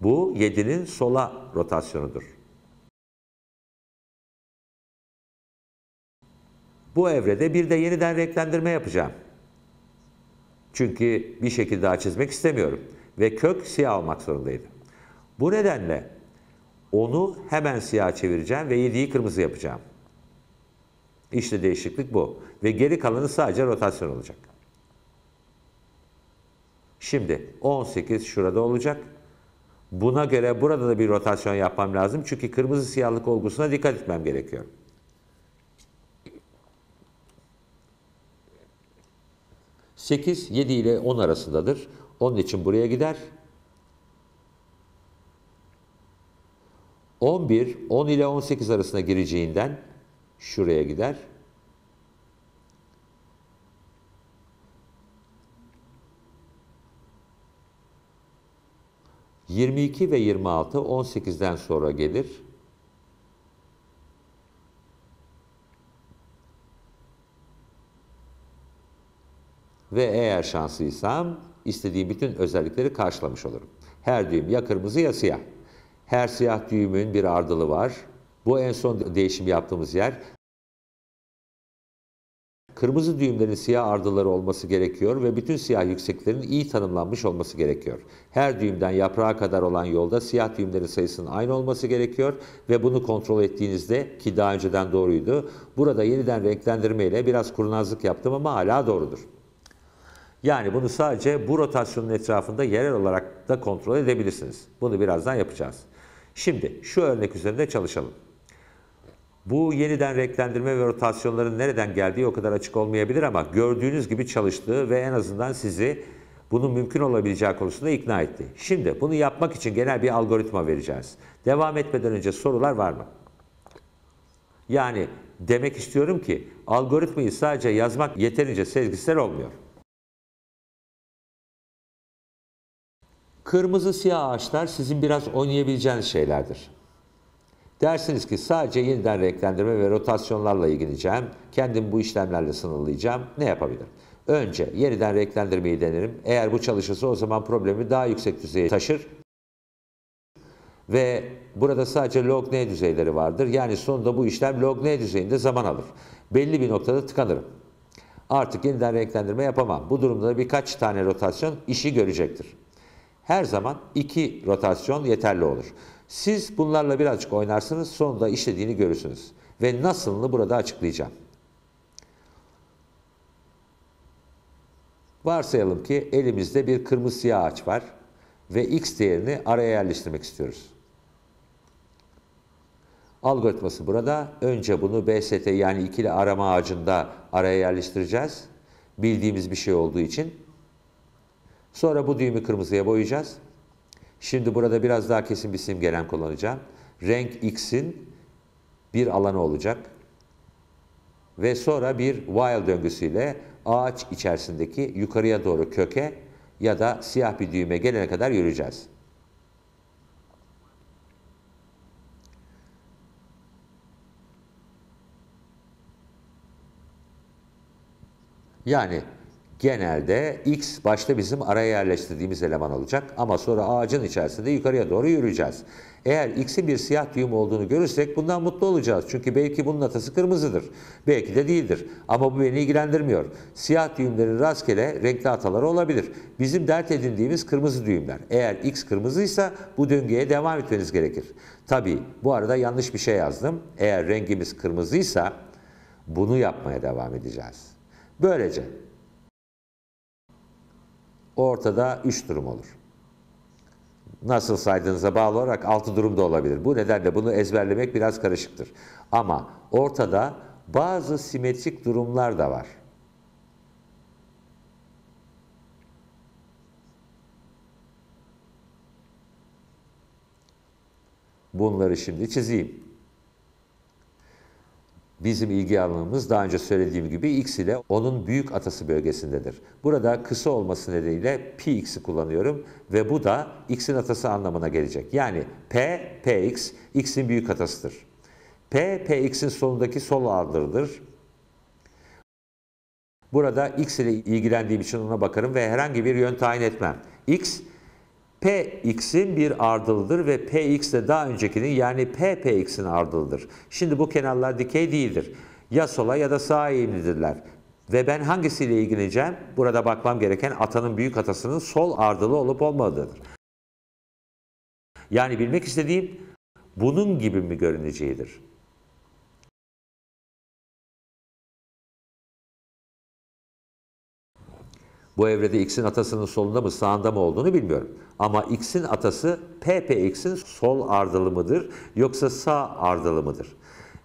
Bu 7'nin sola rotasyonudur. Bu evrede bir de yeniden renklendirme yapacağım. Çünkü bir şekilde daha çizmek istemiyorum. Ve kök siyah olmak zorundaydı. Bu nedenle onu hemen siyah çevireceğim ve yediği kırmızı yapacağım. İşte değişiklik bu. Ve geri kalanı sadece rotasyon olacak. Şimdi 18 şurada olacak. Buna göre burada da bir rotasyon yapmam lazım. Çünkü kırmızı siyahlık olgusuna dikkat etmem gerekiyor. 8, 7 ile 10 arasındadır. Onun için buraya gider. 11, 10 ile 18 arasına gireceğinden şuraya gider. 22 ve 26, 18'den sonra gelir. ve eğer şanslıysam istediğim bütün özellikleri karşılamış olurum. Her düğüm ya kırmızı ya siyah. Her siyah düğümün bir ardılı var. Bu en son değişim yaptığımız yer. Kırmızı düğümlerin siyah ardıları olması gerekiyor ve bütün siyah yükseklerin iyi tanımlanmış olması gerekiyor. Her düğümden yaprağa kadar olan yolda siyah düğümlerin sayısının aynı olması gerekiyor ve bunu kontrol ettiğinizde ki daha önceden doğruydu. Burada yeniden renklendirme ile biraz kurnazlık yaptım ama hala doğrudur. Yani bunu sadece bu rotasyonun etrafında yerel olarak da kontrol edebilirsiniz. Bunu birazdan yapacağız. Şimdi şu örnek üzerinde çalışalım. Bu yeniden renklendirme ve rotasyonların nereden geldiği o kadar açık olmayabilir ama gördüğünüz gibi çalıştığı ve en azından sizi bunun mümkün olabileceği konusunda ikna etti. Şimdi bunu yapmak için genel bir algoritma vereceğiz. Devam etmeden önce sorular var mı? Yani demek istiyorum ki algoritmayı sadece yazmak yeterince sezgisel olmuyor. Kırmızı siyah ağaçlar sizin biraz oynayabileceğiniz şeylerdir. Dersiniz ki sadece yeniden renklendirme ve rotasyonlarla ilgileneceğim. Kendim bu işlemlerle sınırlayacağım. Ne yapabilirim? Önce yeniden renklendirmeyi denerim. Eğer bu çalışırsa o zaman problemi daha yüksek düzeye taşır. Ve burada sadece log n düzeyleri vardır. Yani sonunda bu işlem log n düzeyinde zaman alır. Belli bir noktada tıkanırım. Artık yeniden renklendirme yapamam. Bu durumda birkaç tane rotasyon işi görecektir her zaman iki rotasyon yeterli olur. Siz bunlarla birazcık oynarsınız sonunda işlediğini görürsünüz. Ve nasılını burada açıklayacağım. Varsayalım ki elimizde bir kırmızı siyah ağaç var ve x değerini araya yerleştirmek istiyoruz. Algoritması burada. Önce bunu BST yani ikili arama ağacında araya yerleştireceğiz. Bildiğimiz bir şey olduğu için Sonra bu düğümü kırmızıya boyayacağız. Şimdi burada biraz daha kesin bir simgelem kullanacağım. Renk X'in bir alanı olacak. Ve sonra bir while döngüsüyle ağaç içerisindeki yukarıya doğru köke ya da siyah bir düğüme gelene kadar yürüyeceğiz. Yani genelde X başta bizim araya yerleştirdiğimiz eleman olacak ama sonra ağacın içerisinde yukarıya doğru yürüyeceğiz. Eğer X'in bir siyah düğüm olduğunu görürsek bundan mutlu olacağız. Çünkü belki bunun atası kırmızıdır. Belki de değildir. Ama bu beni ilgilendirmiyor. Siyah düğümlerin rastgele renkli ataları olabilir. Bizim dert edindiğimiz kırmızı düğümler. Eğer X kırmızıysa bu döngüye devam etmeniz gerekir. Tabi bu arada yanlış bir şey yazdım. Eğer rengimiz kırmızıysa bunu yapmaya devam edeceğiz. Böylece ortada üç durum olur. Nasıl saydığınıza bağlı olarak altı durum da olabilir. Bu nedenle bunu ezberlemek biraz karışıktır. Ama ortada bazı simetrik durumlar da var. Bunları şimdi çizeyim. Bizim ilgi alanımız daha önce söylediğim gibi X ile onun büyük atası bölgesindedir. Burada kısa olması nedeniyle pi x'i kullanıyorum ve bu da x'in atası anlamına gelecek. Yani p, px, x'in büyük atasıdır. p, px'in sonundaki sol ağırlığıdır. Burada x ile ilgilendiğim için ona bakarım ve herhangi bir yön tayin etmem. x, Px'i bir ardılıdır ve Px de daha öncekinin yani Ppx'in ardılıdır. Şimdi bu kenarlar dikey değildir. Ya sola ya da sağa eğimlidirler. Ve ben hangisiyle ilgileneceğim? Burada bakmam gereken atanın büyük atasının sol ardılı olup olmadığıdır. Yani bilmek istediğim bunun gibi mi görüneceğidir. Bu evrede X'in atasının solunda mı sağında mı olduğunu bilmiyorum. Ama X'in atası PPX'in sol ardılı mıdır yoksa sağ ardılı mıdır?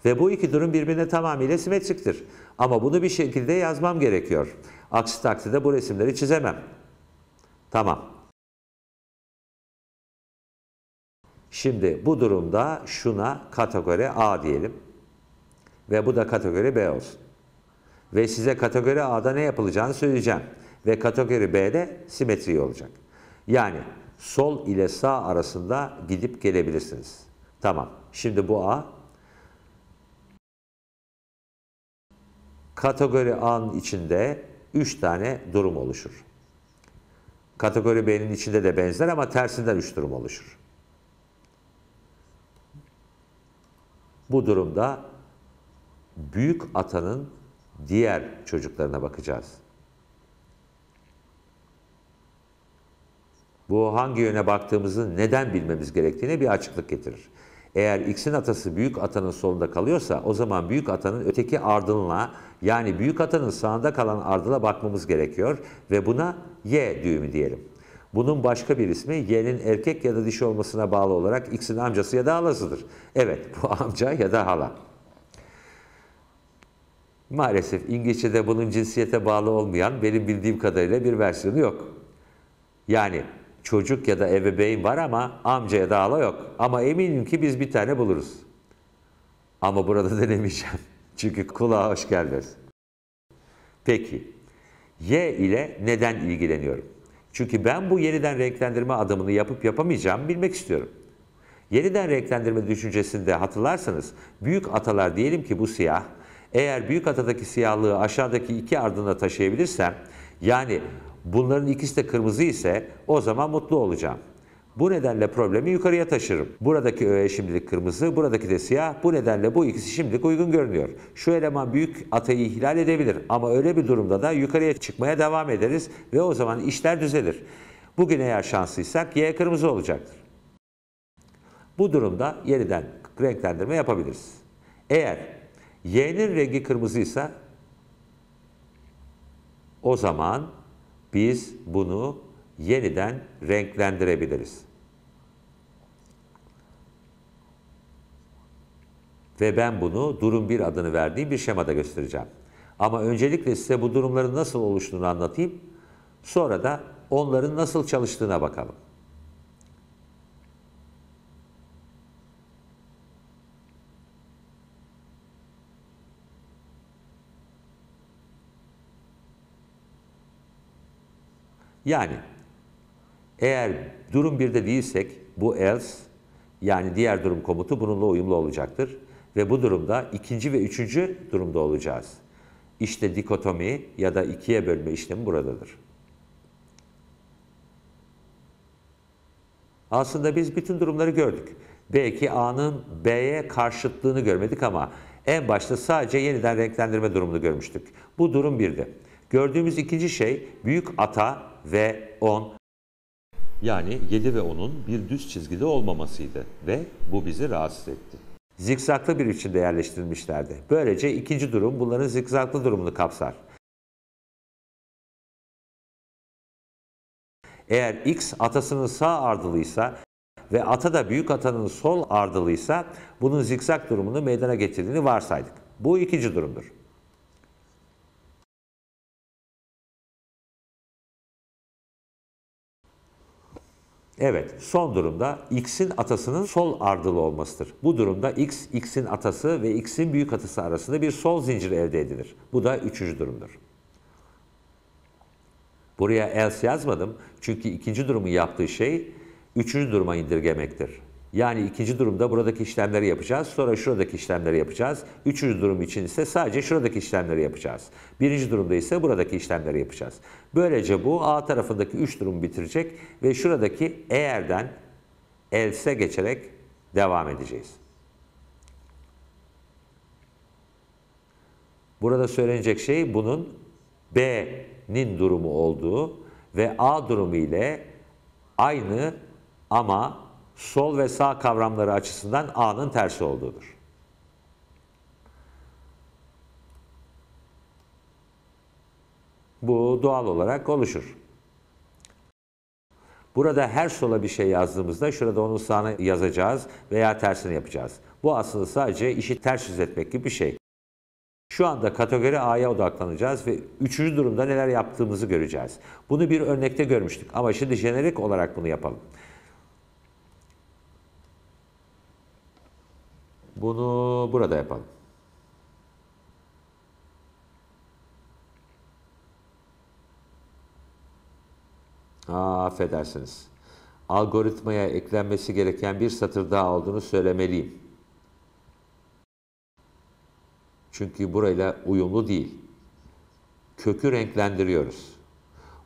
Ve bu iki durum birbirine tamamıyla simetriktir. Ama bunu bir şekilde yazmam gerekiyor. Aksi takdirde bu resimleri çizemem. Tamam. Şimdi bu durumda şuna kategori A diyelim. Ve bu da kategori B olsun. Ve size kategori A'da ne yapılacağını söyleyeceğim ve kategori B'de simetri olacak. Yani sol ile sağ arasında gidip gelebilirsiniz. Tamam. Şimdi bu A. Kategori A'nın içinde 3 tane durum oluşur. Kategori B'nin içinde de benzer ama tersinden 3 durum oluşur. Bu durumda büyük atanın diğer çocuklarına bakacağız. Bu hangi yöne baktığımızı neden bilmemiz gerektiğine bir açıklık getirir. Eğer X'in atası büyük atanın solunda kalıyorsa o zaman büyük atanın öteki ardınla yani büyük atanın sağında kalan ardıla bakmamız gerekiyor ve buna Y düğümü diyelim. Bunun başka bir ismi Y'nin erkek ya da dişi olmasına bağlı olarak X'in amcası ya da halasıdır. Evet bu amca ya da hala. Maalesef İngilizce'de bunun cinsiyete bağlı olmayan benim bildiğim kadarıyla bir versiyonu yok. Yani çocuk ya da ebeveyn var ama amca ya da hala yok. Ama eminim ki biz bir tane buluruz. Ama burada denemeyeceğim. Çünkü kulağa hoş gelmez. Peki, Y ile neden ilgileniyorum? Çünkü ben bu yeniden renklendirme adımını yapıp yapamayacağımı bilmek istiyorum. Yeniden renklendirme düşüncesinde hatırlarsanız büyük atalar diyelim ki bu siyah. Eğer büyük atadaki siyahlığı aşağıdaki iki ardında taşıyabilirsem yani bunların ikisi de kırmızı ise o zaman mutlu olacağım. Bu nedenle problemi yukarıya taşırım. Buradaki öğe şimdilik kırmızı, buradaki de siyah. Bu nedenle bu ikisi şimdilik uygun görünüyor. Şu eleman büyük atayı ihlal edebilir ama öyle bir durumda da yukarıya çıkmaya devam ederiz ve o zaman işler düzelir. Bugün eğer şanslıysak Y kırmızı olacaktır. Bu durumda yeniden renklendirme yapabiliriz. Eğer Y'nin rengi kırmızıysa o zaman biz bunu yeniden renklendirebiliriz. Ve ben bunu durum bir adını verdiğim bir şemada göstereceğim. Ama öncelikle size bu durumların nasıl oluştuğunu anlatayım. Sonra da onların nasıl çalıştığına bakalım. Yani eğer durum birde değilsek bu else yani diğer durum komutu bununla uyumlu olacaktır. Ve bu durumda ikinci ve üçüncü durumda olacağız. İşte dikotomi ya da ikiye bölme işlemi buradadır. Aslında biz bütün durumları gördük. Belki A'nın B'ye karşıtlığını görmedik ama en başta sadece yeniden renklendirme durumunu görmüştük. Bu durum birdi. Gördüğümüz ikinci şey büyük ata ve 10 yani 7 ve 10'un bir düz çizgide olmamasıydı ve bu bizi rahatsız etti. Zikzaklı bir biçimde yerleştirilmişlerdi. Böylece ikinci durum bunların zikzaklı durumunu kapsar. Eğer X atasının sağ ardılıysa ve ata da büyük atanın sol ardılıysa bunun zikzak durumunu meydana getirdiğini varsaydık. Bu ikinci durumdur. Evet, son durumda X'in atasının sol ardılı olmasıdır. Bu durumda X, X'in atası ve X'in büyük atası arasında bir sol zincir elde edilir. Bu da üçüncü durumdur. Buraya else yazmadım çünkü ikinci durumu yaptığı şey üçüncü duruma indirgemektir. Yani ikinci durumda buradaki işlemleri yapacağız. Sonra şuradaki işlemleri yapacağız. Üçüncü durum için ise sadece şuradaki işlemleri yapacağız. Birinci durumda ise buradaki işlemleri yapacağız. Böylece bu A tarafındaki üç durumu bitirecek ve şuradaki eğerden else geçerek devam edeceğiz. Burada söylenecek şey bunun B'nin durumu olduğu ve A durumu ile aynı ama sol ve sağ kavramları açısından A'nın tersi olduğudur. Bu doğal olarak oluşur. Burada her sola bir şey yazdığımızda şurada onun sağını yazacağız veya tersini yapacağız. Bu aslında sadece işi ters yüz etmek gibi bir şey. Şu anda kategori A'ya odaklanacağız ve üçüncü durumda neler yaptığımızı göreceğiz. Bunu bir örnekte görmüştük ama şimdi jenerik olarak bunu yapalım. Bunu burada yapalım. Aa, affedersiniz. Algoritmaya eklenmesi gereken bir satır daha olduğunu söylemeliyim. Çünkü burayla uyumlu değil. Kökü renklendiriyoruz.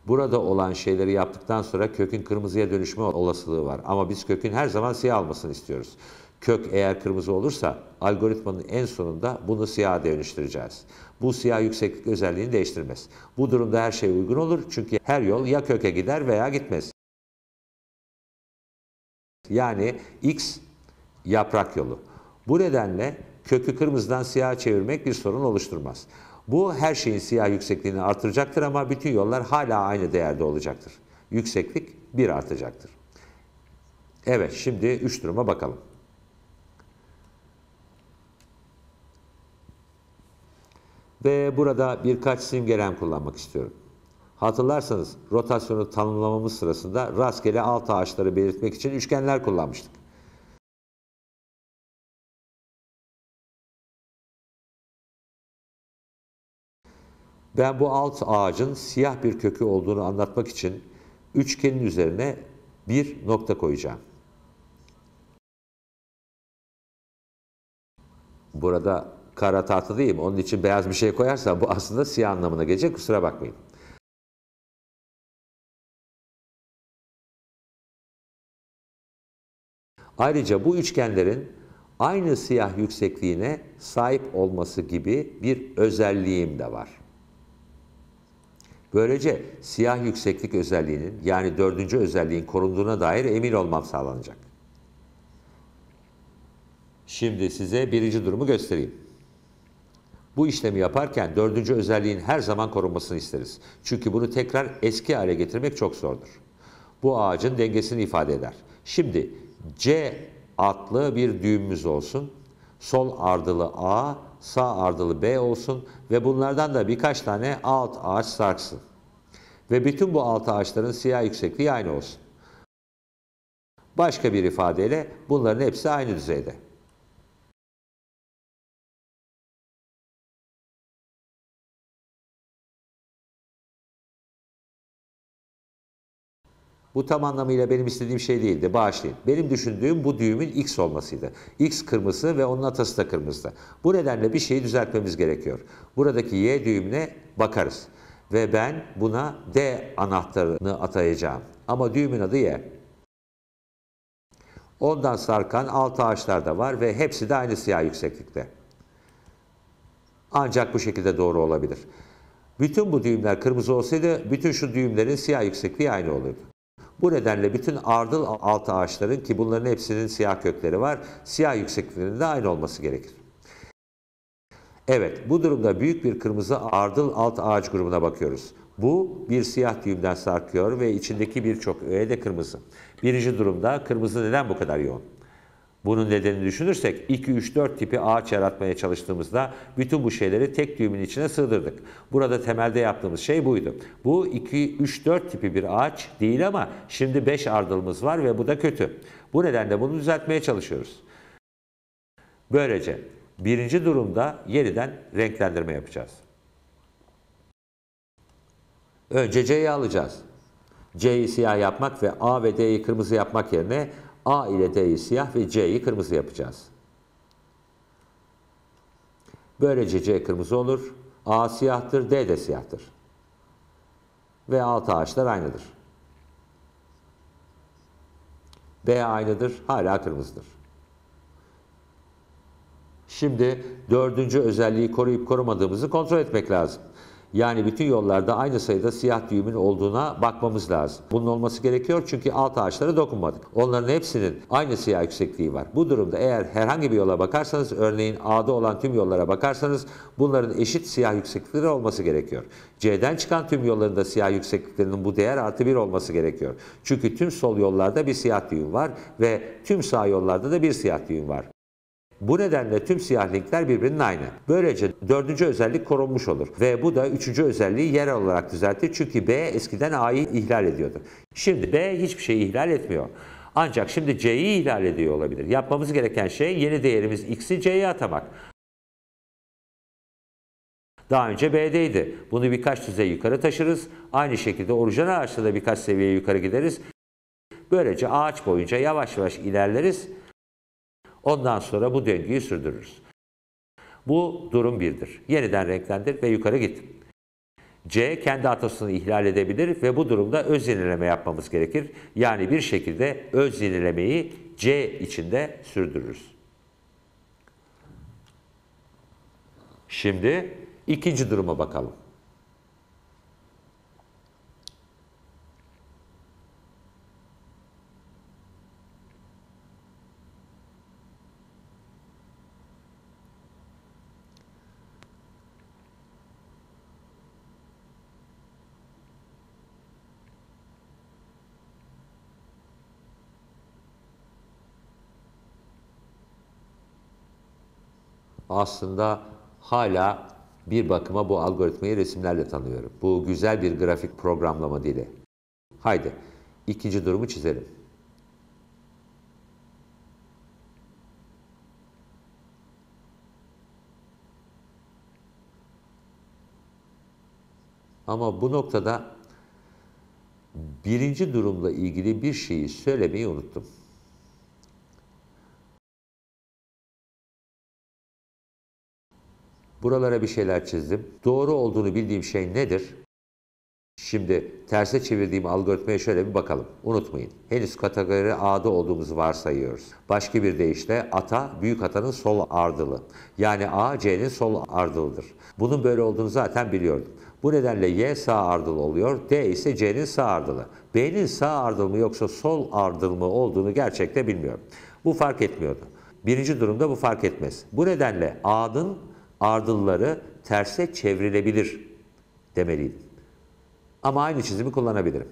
Burada olan şeyleri yaptıktan sonra kökün kırmızıya dönüşme olasılığı var. Ama biz kökün her zaman siyah almasını istiyoruz. Kök eğer kırmızı olursa algoritmanın en sonunda bunu siyaha dönüştüreceğiz. Bu siyah yükseklik özelliğini değiştirmez. Bu durumda her şey uygun olur çünkü her yol ya köke gider veya gitmez. Yani X yaprak yolu. Bu nedenle kökü kırmızıdan siyaha çevirmek bir sorun oluşturmaz. Bu her şeyin siyah yüksekliğini artıracaktır ama bütün yollar hala aynı değerde olacaktır. Yükseklik 1 artacaktır. Evet şimdi 3 duruma bakalım. Ve burada birkaç simgelem kullanmak istiyorum. Hatırlarsanız rotasyonu tanımlamamız sırasında rastgele alt ağaçları belirtmek için üçgenler kullanmıştık. Ben bu alt ağacın siyah bir kökü olduğunu anlatmak için üçgenin üzerine bir nokta koyacağım. Burada kara tahta değil mi? Onun için beyaz bir şey koyarsan bu aslında siyah anlamına gelecek. Kusura bakmayın. Ayrıca bu üçgenlerin aynı siyah yüksekliğine sahip olması gibi bir özelliğim de var. Böylece siyah yükseklik özelliğinin yani dördüncü özelliğin korunduğuna dair emin olmam sağlanacak. Şimdi size birinci durumu göstereyim. Bu işlemi yaparken dördüncü özelliğin her zaman korunmasını isteriz. Çünkü bunu tekrar eski hale getirmek çok zordur. Bu ağacın dengesini ifade eder. Şimdi C atlı bir düğümümüz olsun. Sol ardılı A, sağ ardılı B olsun ve bunlardan da birkaç tane alt ağaç sarksın. Ve bütün bu alt ağaçların siyah yüksekliği aynı olsun. Başka bir ifadeyle bunların hepsi aynı düzeyde. Bu tam anlamıyla benim istediğim şey değildi, bağışlayın. Benim düşündüğüm bu düğümün X olmasıydı. X kırmızı ve onun atası da kırmızı. Bu nedenle bir şeyi düzeltmemiz gerekiyor. Buradaki Y düğümüne bakarız. Ve ben buna D anahtarını atayacağım. Ama düğümün adı Y. Ondan sarkan altı ağaçlar da var ve hepsi de aynı siyah yükseklikte. Ancak bu şekilde doğru olabilir. Bütün bu düğümler kırmızı olsaydı bütün şu düğümlerin siyah yüksekliği aynı olurdu. Bu nedenle bütün ardıl altı ağaçların ki bunların hepsinin siyah kökleri var, siyah de aynı olması gerekir. Evet, bu durumda büyük bir kırmızı ardıl alt ağaç grubuna bakıyoruz. Bu bir siyah düğümden sarkıyor ve içindeki birçok öğe de kırmızı. Birinci durumda kırmızı neden bu kadar yoğun? Bunun nedenini düşünürsek 2-3-4 tipi ağaç yaratmaya çalıştığımızda bütün bu şeyleri tek düğümün içine sığdırdık. Burada temelde yaptığımız şey buydu. Bu 2-3-4 tipi bir ağaç değil ama şimdi 5 ardılımız var ve bu da kötü. Bu nedenle bunu düzeltmeye çalışıyoruz. Böylece birinci durumda yeniden renklendirme yapacağız. Önce C'yi alacağız. C'yi siyah yapmak ve A ve D'yi kırmızı yapmak yerine A ile D'yi siyah ve C'yi kırmızı yapacağız. Böylece C kırmızı olur. A siyahtır, D de siyahtır. Ve alt ağaçlar aynıdır. B aynıdır, hala kırmızıdır. Şimdi dördüncü özelliği koruyup korumadığımızı kontrol etmek lazım. Yani bütün yollarda aynı sayıda siyah düğümün olduğuna bakmamız lazım. Bunun olması gerekiyor çünkü alt ağaçlara dokunmadık. Onların hepsinin aynı siyah yüksekliği var. Bu durumda eğer herhangi bir yola bakarsanız, örneğin A'da olan tüm yollara bakarsanız bunların eşit siyah yükseklikleri olması gerekiyor. C'den çıkan tüm yolların siyah yüksekliklerinin bu değer artı bir olması gerekiyor. Çünkü tüm sol yollarda bir siyah düğüm var ve tüm sağ yollarda da bir siyah düğüm var. Bu nedenle tüm siyah linkler birbirinin aynı. Böylece dördüncü özellik korunmuş olur ve bu da üçüncü özelliği yer olarak düzeltir çünkü B eskiden A'yı ihlal ediyordu. Şimdi B hiçbir şeyi ihlal etmiyor. Ancak şimdi C'yi ihlal ediyor olabilir. Yapmamız gereken şey yeni değerimiz X'i C'ye atamak. Daha önce B'deydi. Bunu birkaç düzey yukarı taşırız. Aynı şekilde orijinal ağaçta da birkaç seviye yukarı gideriz. Böylece ağaç boyunca yavaş yavaş ilerleriz Ondan sonra bu döngüyü sürdürürüz. Bu durum birdir. Yeniden renklendir ve yukarı git. C kendi atasını ihlal edebilir ve bu durumda öz yenileme yapmamız gerekir. Yani bir şekilde öz yenilemeyi C içinde sürdürürüz. Şimdi ikinci duruma bakalım. aslında hala bir bakıma bu algoritmayı resimlerle tanıyorum. Bu güzel bir grafik programlama dili. Haydi ikinci durumu çizelim. Ama bu noktada birinci durumla ilgili bir şeyi söylemeyi unuttum. Buralara bir şeyler çizdim. Doğru olduğunu bildiğim şey nedir? Şimdi terse çevirdiğim algoritmaya şöyle bir bakalım. Unutmayın. Henüz kategori A'da olduğumuzu varsayıyoruz. Başka bir deyişle ata büyük atanın sol ardılı. Yani A C'nin sol ardılıdır. Bunun böyle olduğunu zaten biliyordum. Bu nedenle Y sağ ardılı oluyor. D ise C'nin sağ ardılı. B'nin sağ ardılı mı yoksa sol ardılı mı olduğunu gerçekte bilmiyorum. Bu fark etmiyordu. Birinci durumda bu fark etmez. Bu nedenle A'nın ardılları terse çevrilebilir demeliydim. Ama aynı çizimi kullanabilirim.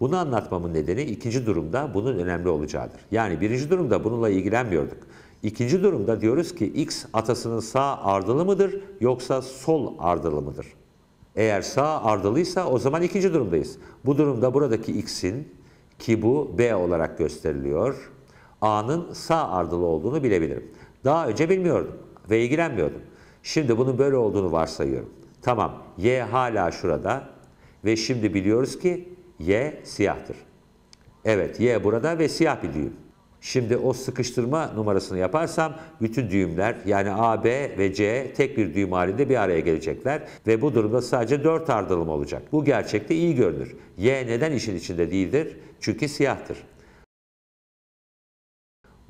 Bunu anlatmamın nedeni ikinci durumda bunun önemli olacağıdır. Yani birinci durumda bununla ilgilenmiyorduk. İkinci durumda diyoruz ki X atasının sağ ardılı mıdır yoksa sol ardılı mıdır? Eğer sağ ardılıysa o zaman ikinci durumdayız. Bu durumda buradaki x'in ki bu b olarak gösteriliyor. A'nın sağ ardılı olduğunu bilebilirim. Daha önce bilmiyordum ve ilgilenmiyordum. Şimdi bunun böyle olduğunu varsayıyorum. Tamam y hala şurada ve şimdi biliyoruz ki y siyahtır. Evet y burada ve siyah biliyorum. Şimdi o sıkıştırma numarasını yaparsam bütün düğümler yani A, B ve C tek bir düğüm halinde bir araya gelecekler ve bu durumda sadece 4 ardılım olacak. Bu gerçekte iyi görünür. Y neden işin içinde değildir? Çünkü siyahtır.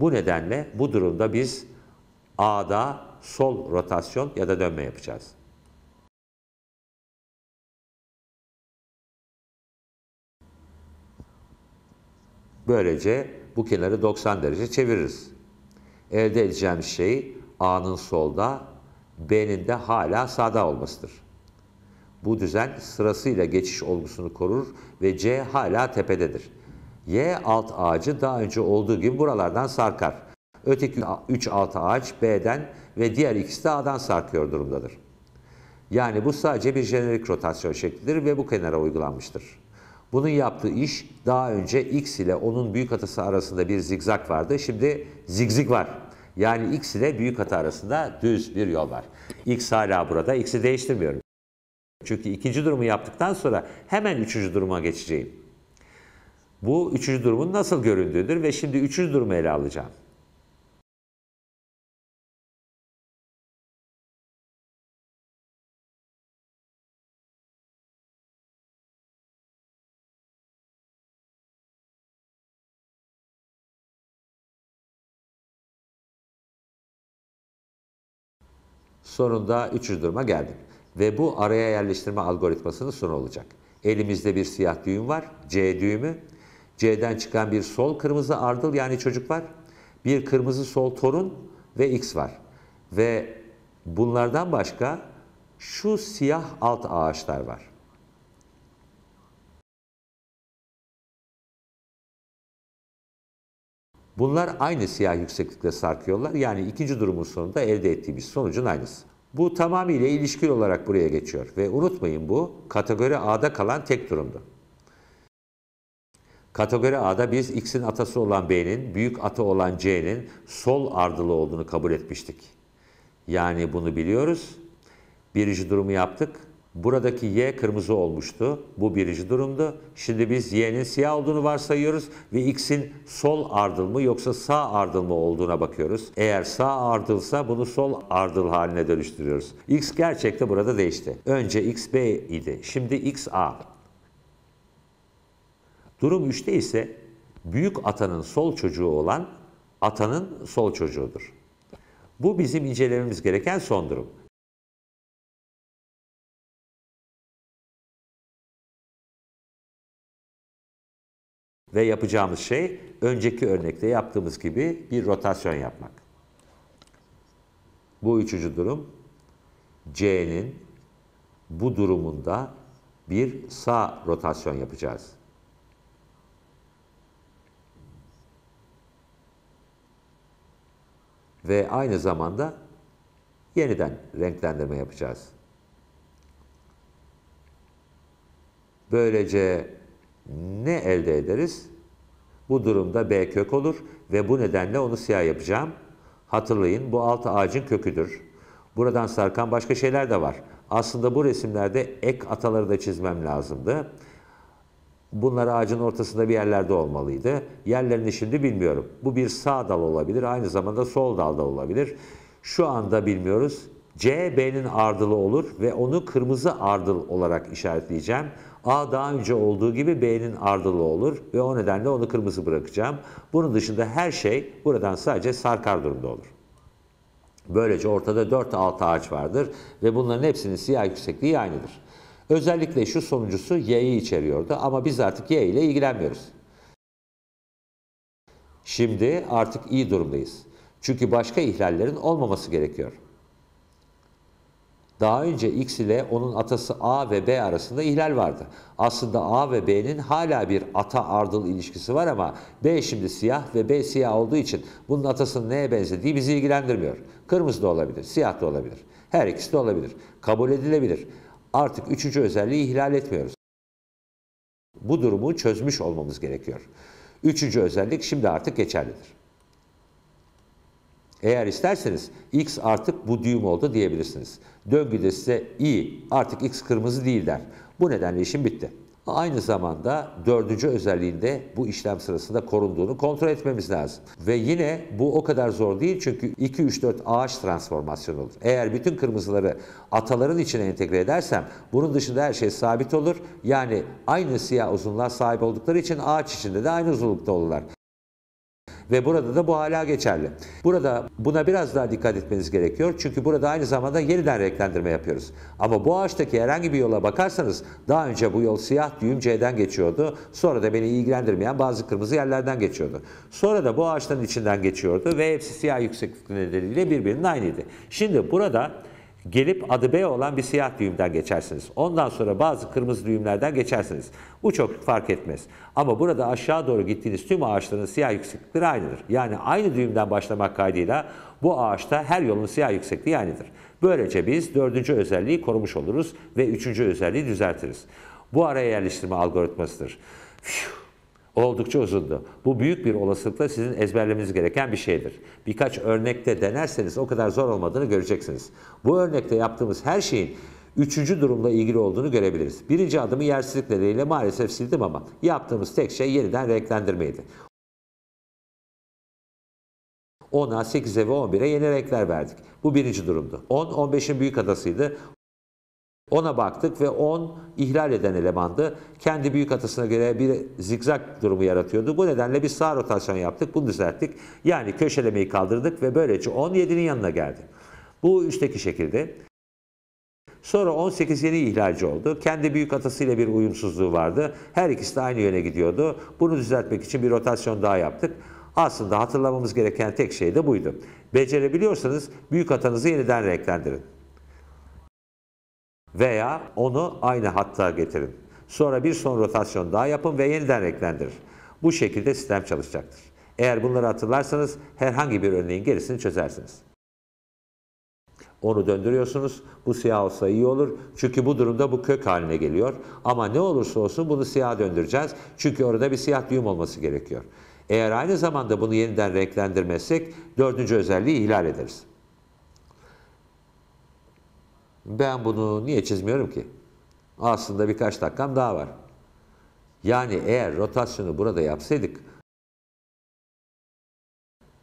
Bu nedenle bu durumda biz A'da sol rotasyon ya da dönme yapacağız. Böylece bu kenarı 90 derece çeviririz. Elde edeceğim şey A'nın solda, B'nin de hala sağda olmasıdır. Bu düzen sırasıyla geçiş olgusunu korur ve C hala tepededir. Y alt ağacı daha önce olduğu gibi buralardan sarkar. Öteki 3 alt ağaç B'den ve diğer ikisi de A'dan sarkıyor durumdadır. Yani bu sadece bir jenerik rotasyon şeklidir ve bu kenara uygulanmıştır. Bunun yaptığı iş daha önce X ile onun büyük atası arasında bir zigzag vardı. Şimdi zigzig var. Yani X ile büyük atı arasında düz bir yol var. X hala burada. X'i değiştirmiyorum. Çünkü ikinci durumu yaptıktan sonra hemen üçüncü duruma geçeceğim. Bu üçüncü durumun nasıl göründüğüdür ve şimdi üçüncü durumu ele alacağım. Sonunda 300 duruma geldim. Ve bu araya yerleştirme algoritmasının sonu olacak. Elimizde bir siyah düğüm var. C düğümü. C'den çıkan bir sol kırmızı ardıl yani çocuk var. Bir kırmızı sol torun ve X var. Ve bunlardan başka şu siyah alt ağaçlar var. Bunlar aynı siyah yükseklikte sarkıyorlar. Yani ikinci durumun sonunda elde ettiğimiz sonucun aynısı. Bu tamamıyla ilişkili olarak buraya geçiyor ve unutmayın bu kategori A'da kalan tek durumdu. Kategori A'da biz X'in atası olan B'nin, büyük atı olan C'nin sol ardılı olduğunu kabul etmiştik. Yani bunu biliyoruz. Birinci durumu yaptık. Buradaki Y kırmızı olmuştu. Bu birinci durumdu. Şimdi biz Y'nin siyah olduğunu varsayıyoruz ve X'in sol ardıl mı yoksa sağ ardıl mı olduğuna bakıyoruz. Eğer sağ ardılsa bunu sol ardıl haline dönüştürüyoruz. X gerçekte burada değişti. Önce X B idi. Şimdi X A. Durum 3'te ise büyük atanın sol çocuğu olan atanın sol çocuğudur. Bu bizim incelememiz gereken son durum. Ve yapacağımız şey önceki örnekte yaptığımız gibi bir rotasyon yapmak. Bu üçüncü durum C'nin bu durumunda bir sağ rotasyon yapacağız. Ve aynı zamanda yeniden renklendirme yapacağız. Böylece ne elde ederiz? Bu durumda B kök olur ve bu nedenle onu siyah yapacağım. Hatırlayın bu alt ağacın köküdür. Buradan sarkan başka şeyler de var. Aslında bu resimlerde ek ataları da çizmem lazımdı. Bunlar ağacın ortasında bir yerlerde olmalıydı. Yerlerini şimdi bilmiyorum. Bu bir sağ dal olabilir, aynı zamanda sol dal da olabilir. Şu anda bilmiyoruz. C, B'nin ardılı olur ve onu kırmızı ardıl olarak işaretleyeceğim. A daha önce olduğu gibi B'nin ardılı olur ve o nedenle onu kırmızı bırakacağım. Bunun dışında her şey buradan sadece sarkar durumda olur. Böylece ortada 4 altı ağaç vardır ve bunların hepsinin siyah yüksekliği aynıdır. Özellikle şu sonuncusu Y'yi içeriyordu ama biz artık Y ile ilgilenmiyoruz. Şimdi artık iyi durumdayız. Çünkü başka ihlallerin olmaması gerekiyor. Daha önce X ile onun atası A ve B arasında ihlal vardı. Aslında A ve B'nin hala bir ata ardıl ilişkisi var ama B şimdi siyah ve B siyah olduğu için bunun atasının neye benzediği bizi ilgilendirmiyor. Kırmızı da olabilir, siyah da olabilir. Her ikisi de olabilir. Kabul edilebilir. Artık üçüncü özelliği ihlal etmiyoruz. Bu durumu çözmüş olmamız gerekiyor. Üçüncü özellik şimdi artık geçerlidir. Eğer isterseniz X artık bu düğüm oldu diyebilirsiniz. Döngüde size i artık X kırmızı değil der. Bu nedenle işim bitti. Aynı zamanda dördüncü özelliğinde bu işlem sırasında korunduğunu kontrol etmemiz lazım. Ve yine bu o kadar zor değil çünkü 2-3-4 ağaç transformasyonu olur. Eğer bütün kırmızıları ataların içine entegre edersem bunun dışında her şey sabit olur. Yani aynı siyah uzunluğa sahip oldukları için ağaç içinde de aynı uzunlukta olurlar. Ve burada da bu hala geçerli. Burada buna biraz daha dikkat etmeniz gerekiyor. Çünkü burada aynı zamanda yeniden renklendirme yapıyoruz. Ama bu ağaçtaki herhangi bir yola bakarsanız daha önce bu yol siyah düğüm C'den geçiyordu. Sonra da beni ilgilendirmeyen bazı kırmızı yerlerden geçiyordu. Sonra da bu ağaçların içinden geçiyordu ve hepsi siyah yükseklik nedeniyle birbirinin aynıydı. Şimdi burada Gelip adı B olan bir siyah düğümden geçersiniz. Ondan sonra bazı kırmızı düğümlerden geçersiniz. Bu çok fark etmez. Ama burada aşağı doğru gittiğiniz tüm ağaçların siyah yükseklikleri aynıdır. Yani aynı düğümden başlamak kaydıyla bu ağaçta her yolun siyah yüksekliği aynıdır. Böylece biz dördüncü özelliği korumuş oluruz ve üçüncü özelliği düzeltiriz. Bu araya yerleştirme algoritmasıdır. Fiu. Oldukça uzundu. Bu büyük bir olasılıkla sizin ezberlemeniz gereken bir şeydir. Birkaç örnekte denerseniz o kadar zor olmadığını göreceksiniz. Bu örnekte yaptığımız her şeyin üçüncü durumla ilgili olduğunu görebiliriz. Birinci adımı yersizlikleriyle maalesef sildim ama yaptığımız tek şey yeniden renklendirmeydi. 10'a, 8'e ve 11'e yeni renkler verdik. Bu birinci durumdu. 10, 15'in büyük adasıydı. Ona baktık ve 10 ihlal eden elemandı. Kendi büyük atasına göre bir zikzak durumu yaratıyordu. Bu nedenle bir sağ rotasyon yaptık, bunu düzelttik. Yani köşelemeyi kaldırdık ve böylece 17'nin yanına geldi. Bu üstteki şekilde. Sonra 18 yeni ihlalci oldu. Kendi büyük atasıyla bir uyumsuzluğu vardı. Her ikisi de aynı yöne gidiyordu. Bunu düzeltmek için bir rotasyon daha yaptık. Aslında hatırlamamız gereken tek şey de buydu. Becerebiliyorsanız büyük atanızı yeniden renklendirin veya onu aynı hatta getirin. Sonra bir son rotasyon daha yapın ve yeniden renklendirin. Bu şekilde sistem çalışacaktır. Eğer bunları hatırlarsanız herhangi bir örneğin gerisini çözersiniz. Onu döndürüyorsunuz. Bu siyah olsa iyi olur. Çünkü bu durumda bu kök haline geliyor. Ama ne olursa olsun bunu siyah döndüreceğiz. Çünkü orada bir siyah düğüm olması gerekiyor. Eğer aynı zamanda bunu yeniden renklendirmezsek dördüncü özelliği ihlal ederiz. Ben bunu niye çizmiyorum ki? Aslında birkaç dakikam daha var. Yani eğer rotasyonu burada yapsaydık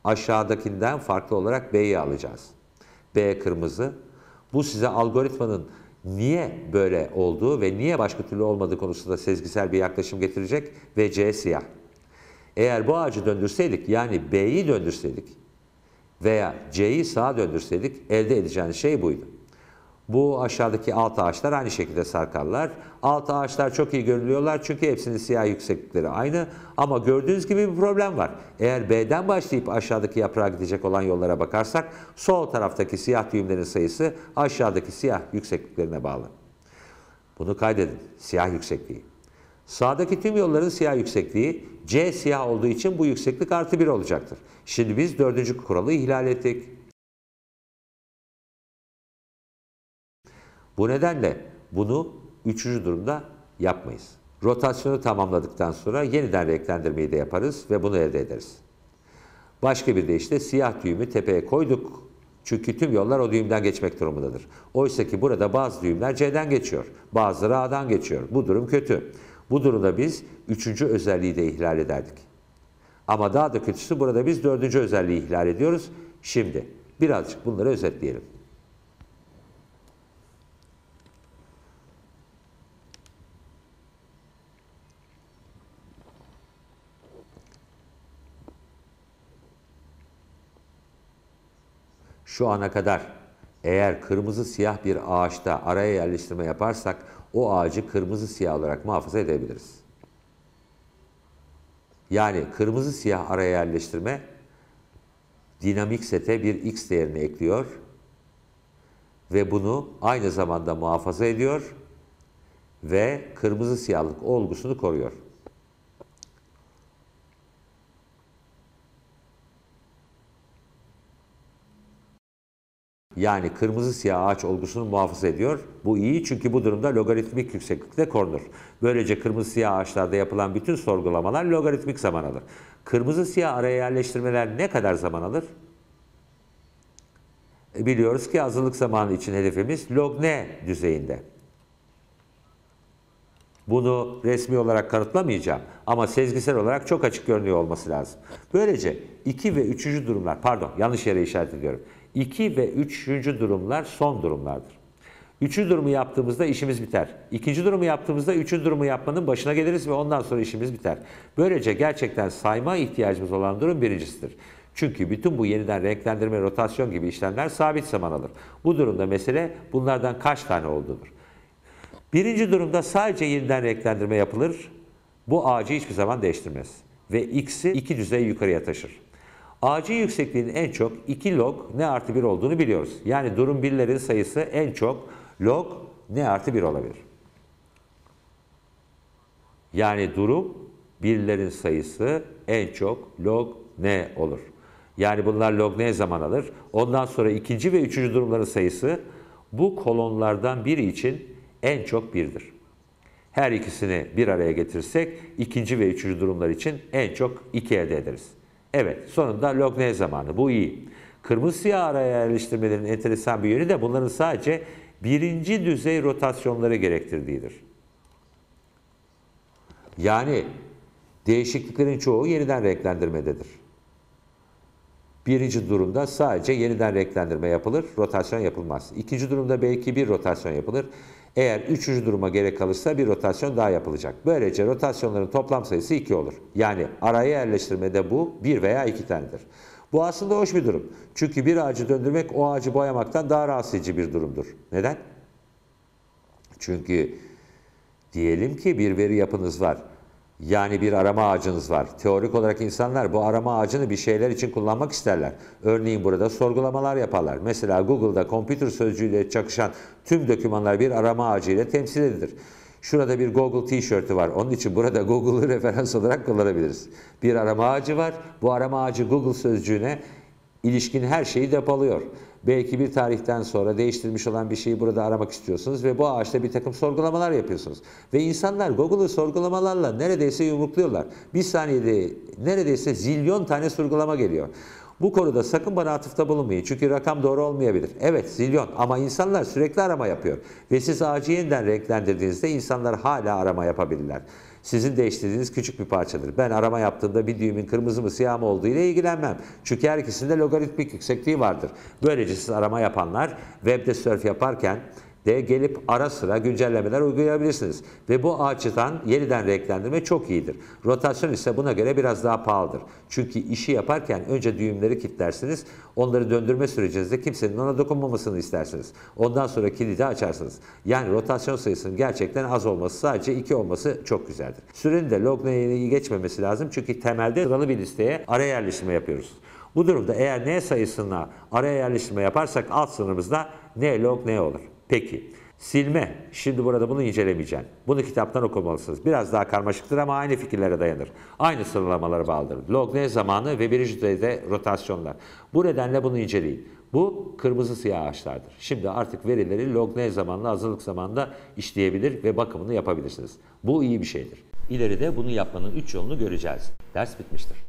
aşağıdakinden farklı olarak B'yi alacağız. B kırmızı. Bu size algoritmanın niye böyle olduğu ve niye başka türlü olmadığı konusunda sezgisel bir yaklaşım getirecek ve C siyah. Eğer bu ağacı döndürseydik yani B'yi döndürseydik veya C'yi sağa döndürseydik elde edeceğiniz şey buydu. Bu aşağıdaki alt ağaçlar aynı şekilde sarkarlar. Alt ağaçlar çok iyi görülüyorlar çünkü hepsinin siyah yükseklikleri aynı. Ama gördüğünüz gibi bir problem var. Eğer B'den başlayıp aşağıdaki yaprağa gidecek olan yollara bakarsak sol taraftaki siyah düğümlerin sayısı aşağıdaki siyah yüksekliklerine bağlı. Bunu kaydedin. Siyah yüksekliği. Sağdaki tüm yolların siyah yüksekliği C siyah olduğu için bu yükseklik artı 1 olacaktır. Şimdi biz dördüncü kuralı ihlal ettik. Bu nedenle bunu üçüncü durumda yapmayız. Rotasyonu tamamladıktan sonra yeniden renklendirmeyi de yaparız ve bunu elde ederiz. Başka bir de işte siyah düğümü tepeye koyduk. Çünkü tüm yollar o düğümden geçmek durumundadır. Oysa ki burada bazı düğümler C'den geçiyor. Bazıları A'dan geçiyor. Bu durum kötü. Bu durumda biz üçüncü özelliği de ihlal ederdik. Ama daha da kötüsü burada biz dördüncü özelliği ihlal ediyoruz. Şimdi birazcık bunları özetleyelim. şu ana kadar eğer kırmızı siyah bir ağaçta araya yerleştirme yaparsak o ağacı kırmızı siyah olarak muhafaza edebiliriz. Yani kırmızı siyah araya yerleştirme dinamik sete bir x değerini ekliyor ve bunu aynı zamanda muhafaza ediyor ve kırmızı siyahlık olgusunu koruyor. Yani kırmızı siyah ağaç olgusunu muhafaza ediyor. Bu iyi çünkü bu durumda logaritmik yükseklikte korunur. Böylece kırmızı siyah ağaçlarda yapılan bütün sorgulamalar logaritmik zaman alır. Kırmızı siyah araya yerleştirmeler ne kadar zaman alır? E, biliyoruz ki azınlık zamanı için hedefimiz log ne düzeyinde. Bunu resmi olarak kanıtlamayacağım ama sezgisel olarak çok açık görünüyor olması lazım. Böylece 2 ve 3. durumlar, pardon yanlış yere işaret ediyorum. 2 ve 3. durumlar son durumlardır. Üçü durumu yaptığımızda işimiz biter. İkinci durumu yaptığımızda üçüncü durumu yapmanın başına geliriz ve ondan sonra işimiz biter. Böylece gerçekten sayma ihtiyacımız olan durum birincisidir. Çünkü bütün bu yeniden renklendirme, rotasyon gibi işlemler sabit zaman alır. Bu durumda mesele bunlardan kaç tane olduğudur. Birinci durumda sadece yeniden renklendirme yapılır. Bu ağacı hiçbir zaman değiştirmez. Ve x'i iki düzey yukarıya taşır. AC yüksekliğinin en çok 2 log ne artı 1 olduğunu biliyoruz. Yani durum birlerin sayısı en çok log ne artı 1 olabilir. Yani durum birlerin sayısı en çok log ne olur. Yani bunlar log ne zaman alır. Ondan sonra ikinci ve üçüncü durumların sayısı bu kolonlardan biri için en çok birdir. Her ikisini bir araya getirsek ikinci ve üçüncü durumlar için en çok iki elde ederiz. Evet, sonunda Logne zamanı. Bu iyi. Kırmızı siyah araya yerleştirmelerin enteresan bir yönü de bunların sadece birinci düzey rotasyonları gerektirdiğidir. Yani değişikliklerin çoğu yeniden renklendirmededir. Birinci durumda sadece yeniden renklendirme yapılır, rotasyon yapılmaz. İkinci durumda belki bir rotasyon yapılır. Eğer üçüncü duruma gerek kalırsa bir rotasyon daha yapılacak. Böylece rotasyonların toplam sayısı 2 olur. Yani araya yerleştirmede bu 1 veya 2 tanedir. Bu aslında hoş bir durum. Çünkü bir ağacı döndürmek o ağacı boyamaktan daha rahatsız bir durumdur. Neden? Çünkü diyelim ki bir veri yapınız var. Yani bir arama ağacınız var. Teorik olarak insanlar bu arama ağacını bir şeyler için kullanmak isterler. Örneğin burada sorgulamalar yaparlar. Mesela Google'da computer sözcüğüyle çakışan tüm dokümanlar bir arama ağacı ile temsil edilir. Şurada bir Google tişörtü var. Onun için burada Google'ı referans olarak kullanabiliriz. Bir arama ağacı var. Bu arama ağacı Google sözcüğüne ilişkin her şeyi depoluyor. Belki bir tarihten sonra değiştirilmiş olan bir şeyi burada aramak istiyorsunuz ve bu ağaçta bir takım sorgulamalar yapıyorsunuz. Ve insanlar Google'ı sorgulamalarla neredeyse yumrukluyorlar. Bir saniyede neredeyse zilyon tane sorgulama geliyor. Bu konuda sakın bana atıfta bulunmayın. Çünkü rakam doğru olmayabilir. Evet zilyon ama insanlar sürekli arama yapıyor. Ve siz ağacı yeniden renklendirdiğinizde insanlar hala arama yapabilirler sizin değiştirdiğiniz küçük bir parçadır. Ben arama yaptığımda bir düğümün kırmızı mı siyah mı olduğu ile ilgilenmem. Çünkü her ikisinde logaritmik yüksekliği vardır. Böylece siz arama yapanlar webde surf yaparken de gelip ara sıra güncellemeler uygulayabilirsiniz. Ve bu açıdan yeniden renklendirme çok iyidir. Rotasyon ise buna göre biraz daha pahalıdır. Çünkü işi yaparken önce düğümleri kilitlersiniz. Onları döndürme sürecinizde kimsenin ona dokunmamasını istersiniz. Ondan sonra kilidi açarsınız. Yani rotasyon sayısının gerçekten az olması sadece 2 olması çok güzeldir. Sürenin de log name'i geçmemesi lazım. Çünkü temelde sıralı bir listeye ara yerleştirme yapıyoruz. Bu durumda eğer n sayısına araya yerleştirme yaparsak alt sınırımızda n log n olur. Peki silme. Şimdi burada bunu incelemeyeceğim. Bunu kitaptan okumalısınız. Biraz daha karmaşıktır ama aynı fikirlere dayanır. Aynı sıralamalara bağlıdır. Logne zamanı ve birinci düzeyde rotasyonlar. Bu nedenle bunu inceleyin. Bu kırmızı siyah ağaçlardır. Şimdi artık verileri logne zamanla hazırlık zamanında işleyebilir ve bakımını yapabilirsiniz. Bu iyi bir şeydir. İleride bunu yapmanın üç yolunu göreceğiz. Ders bitmiştir.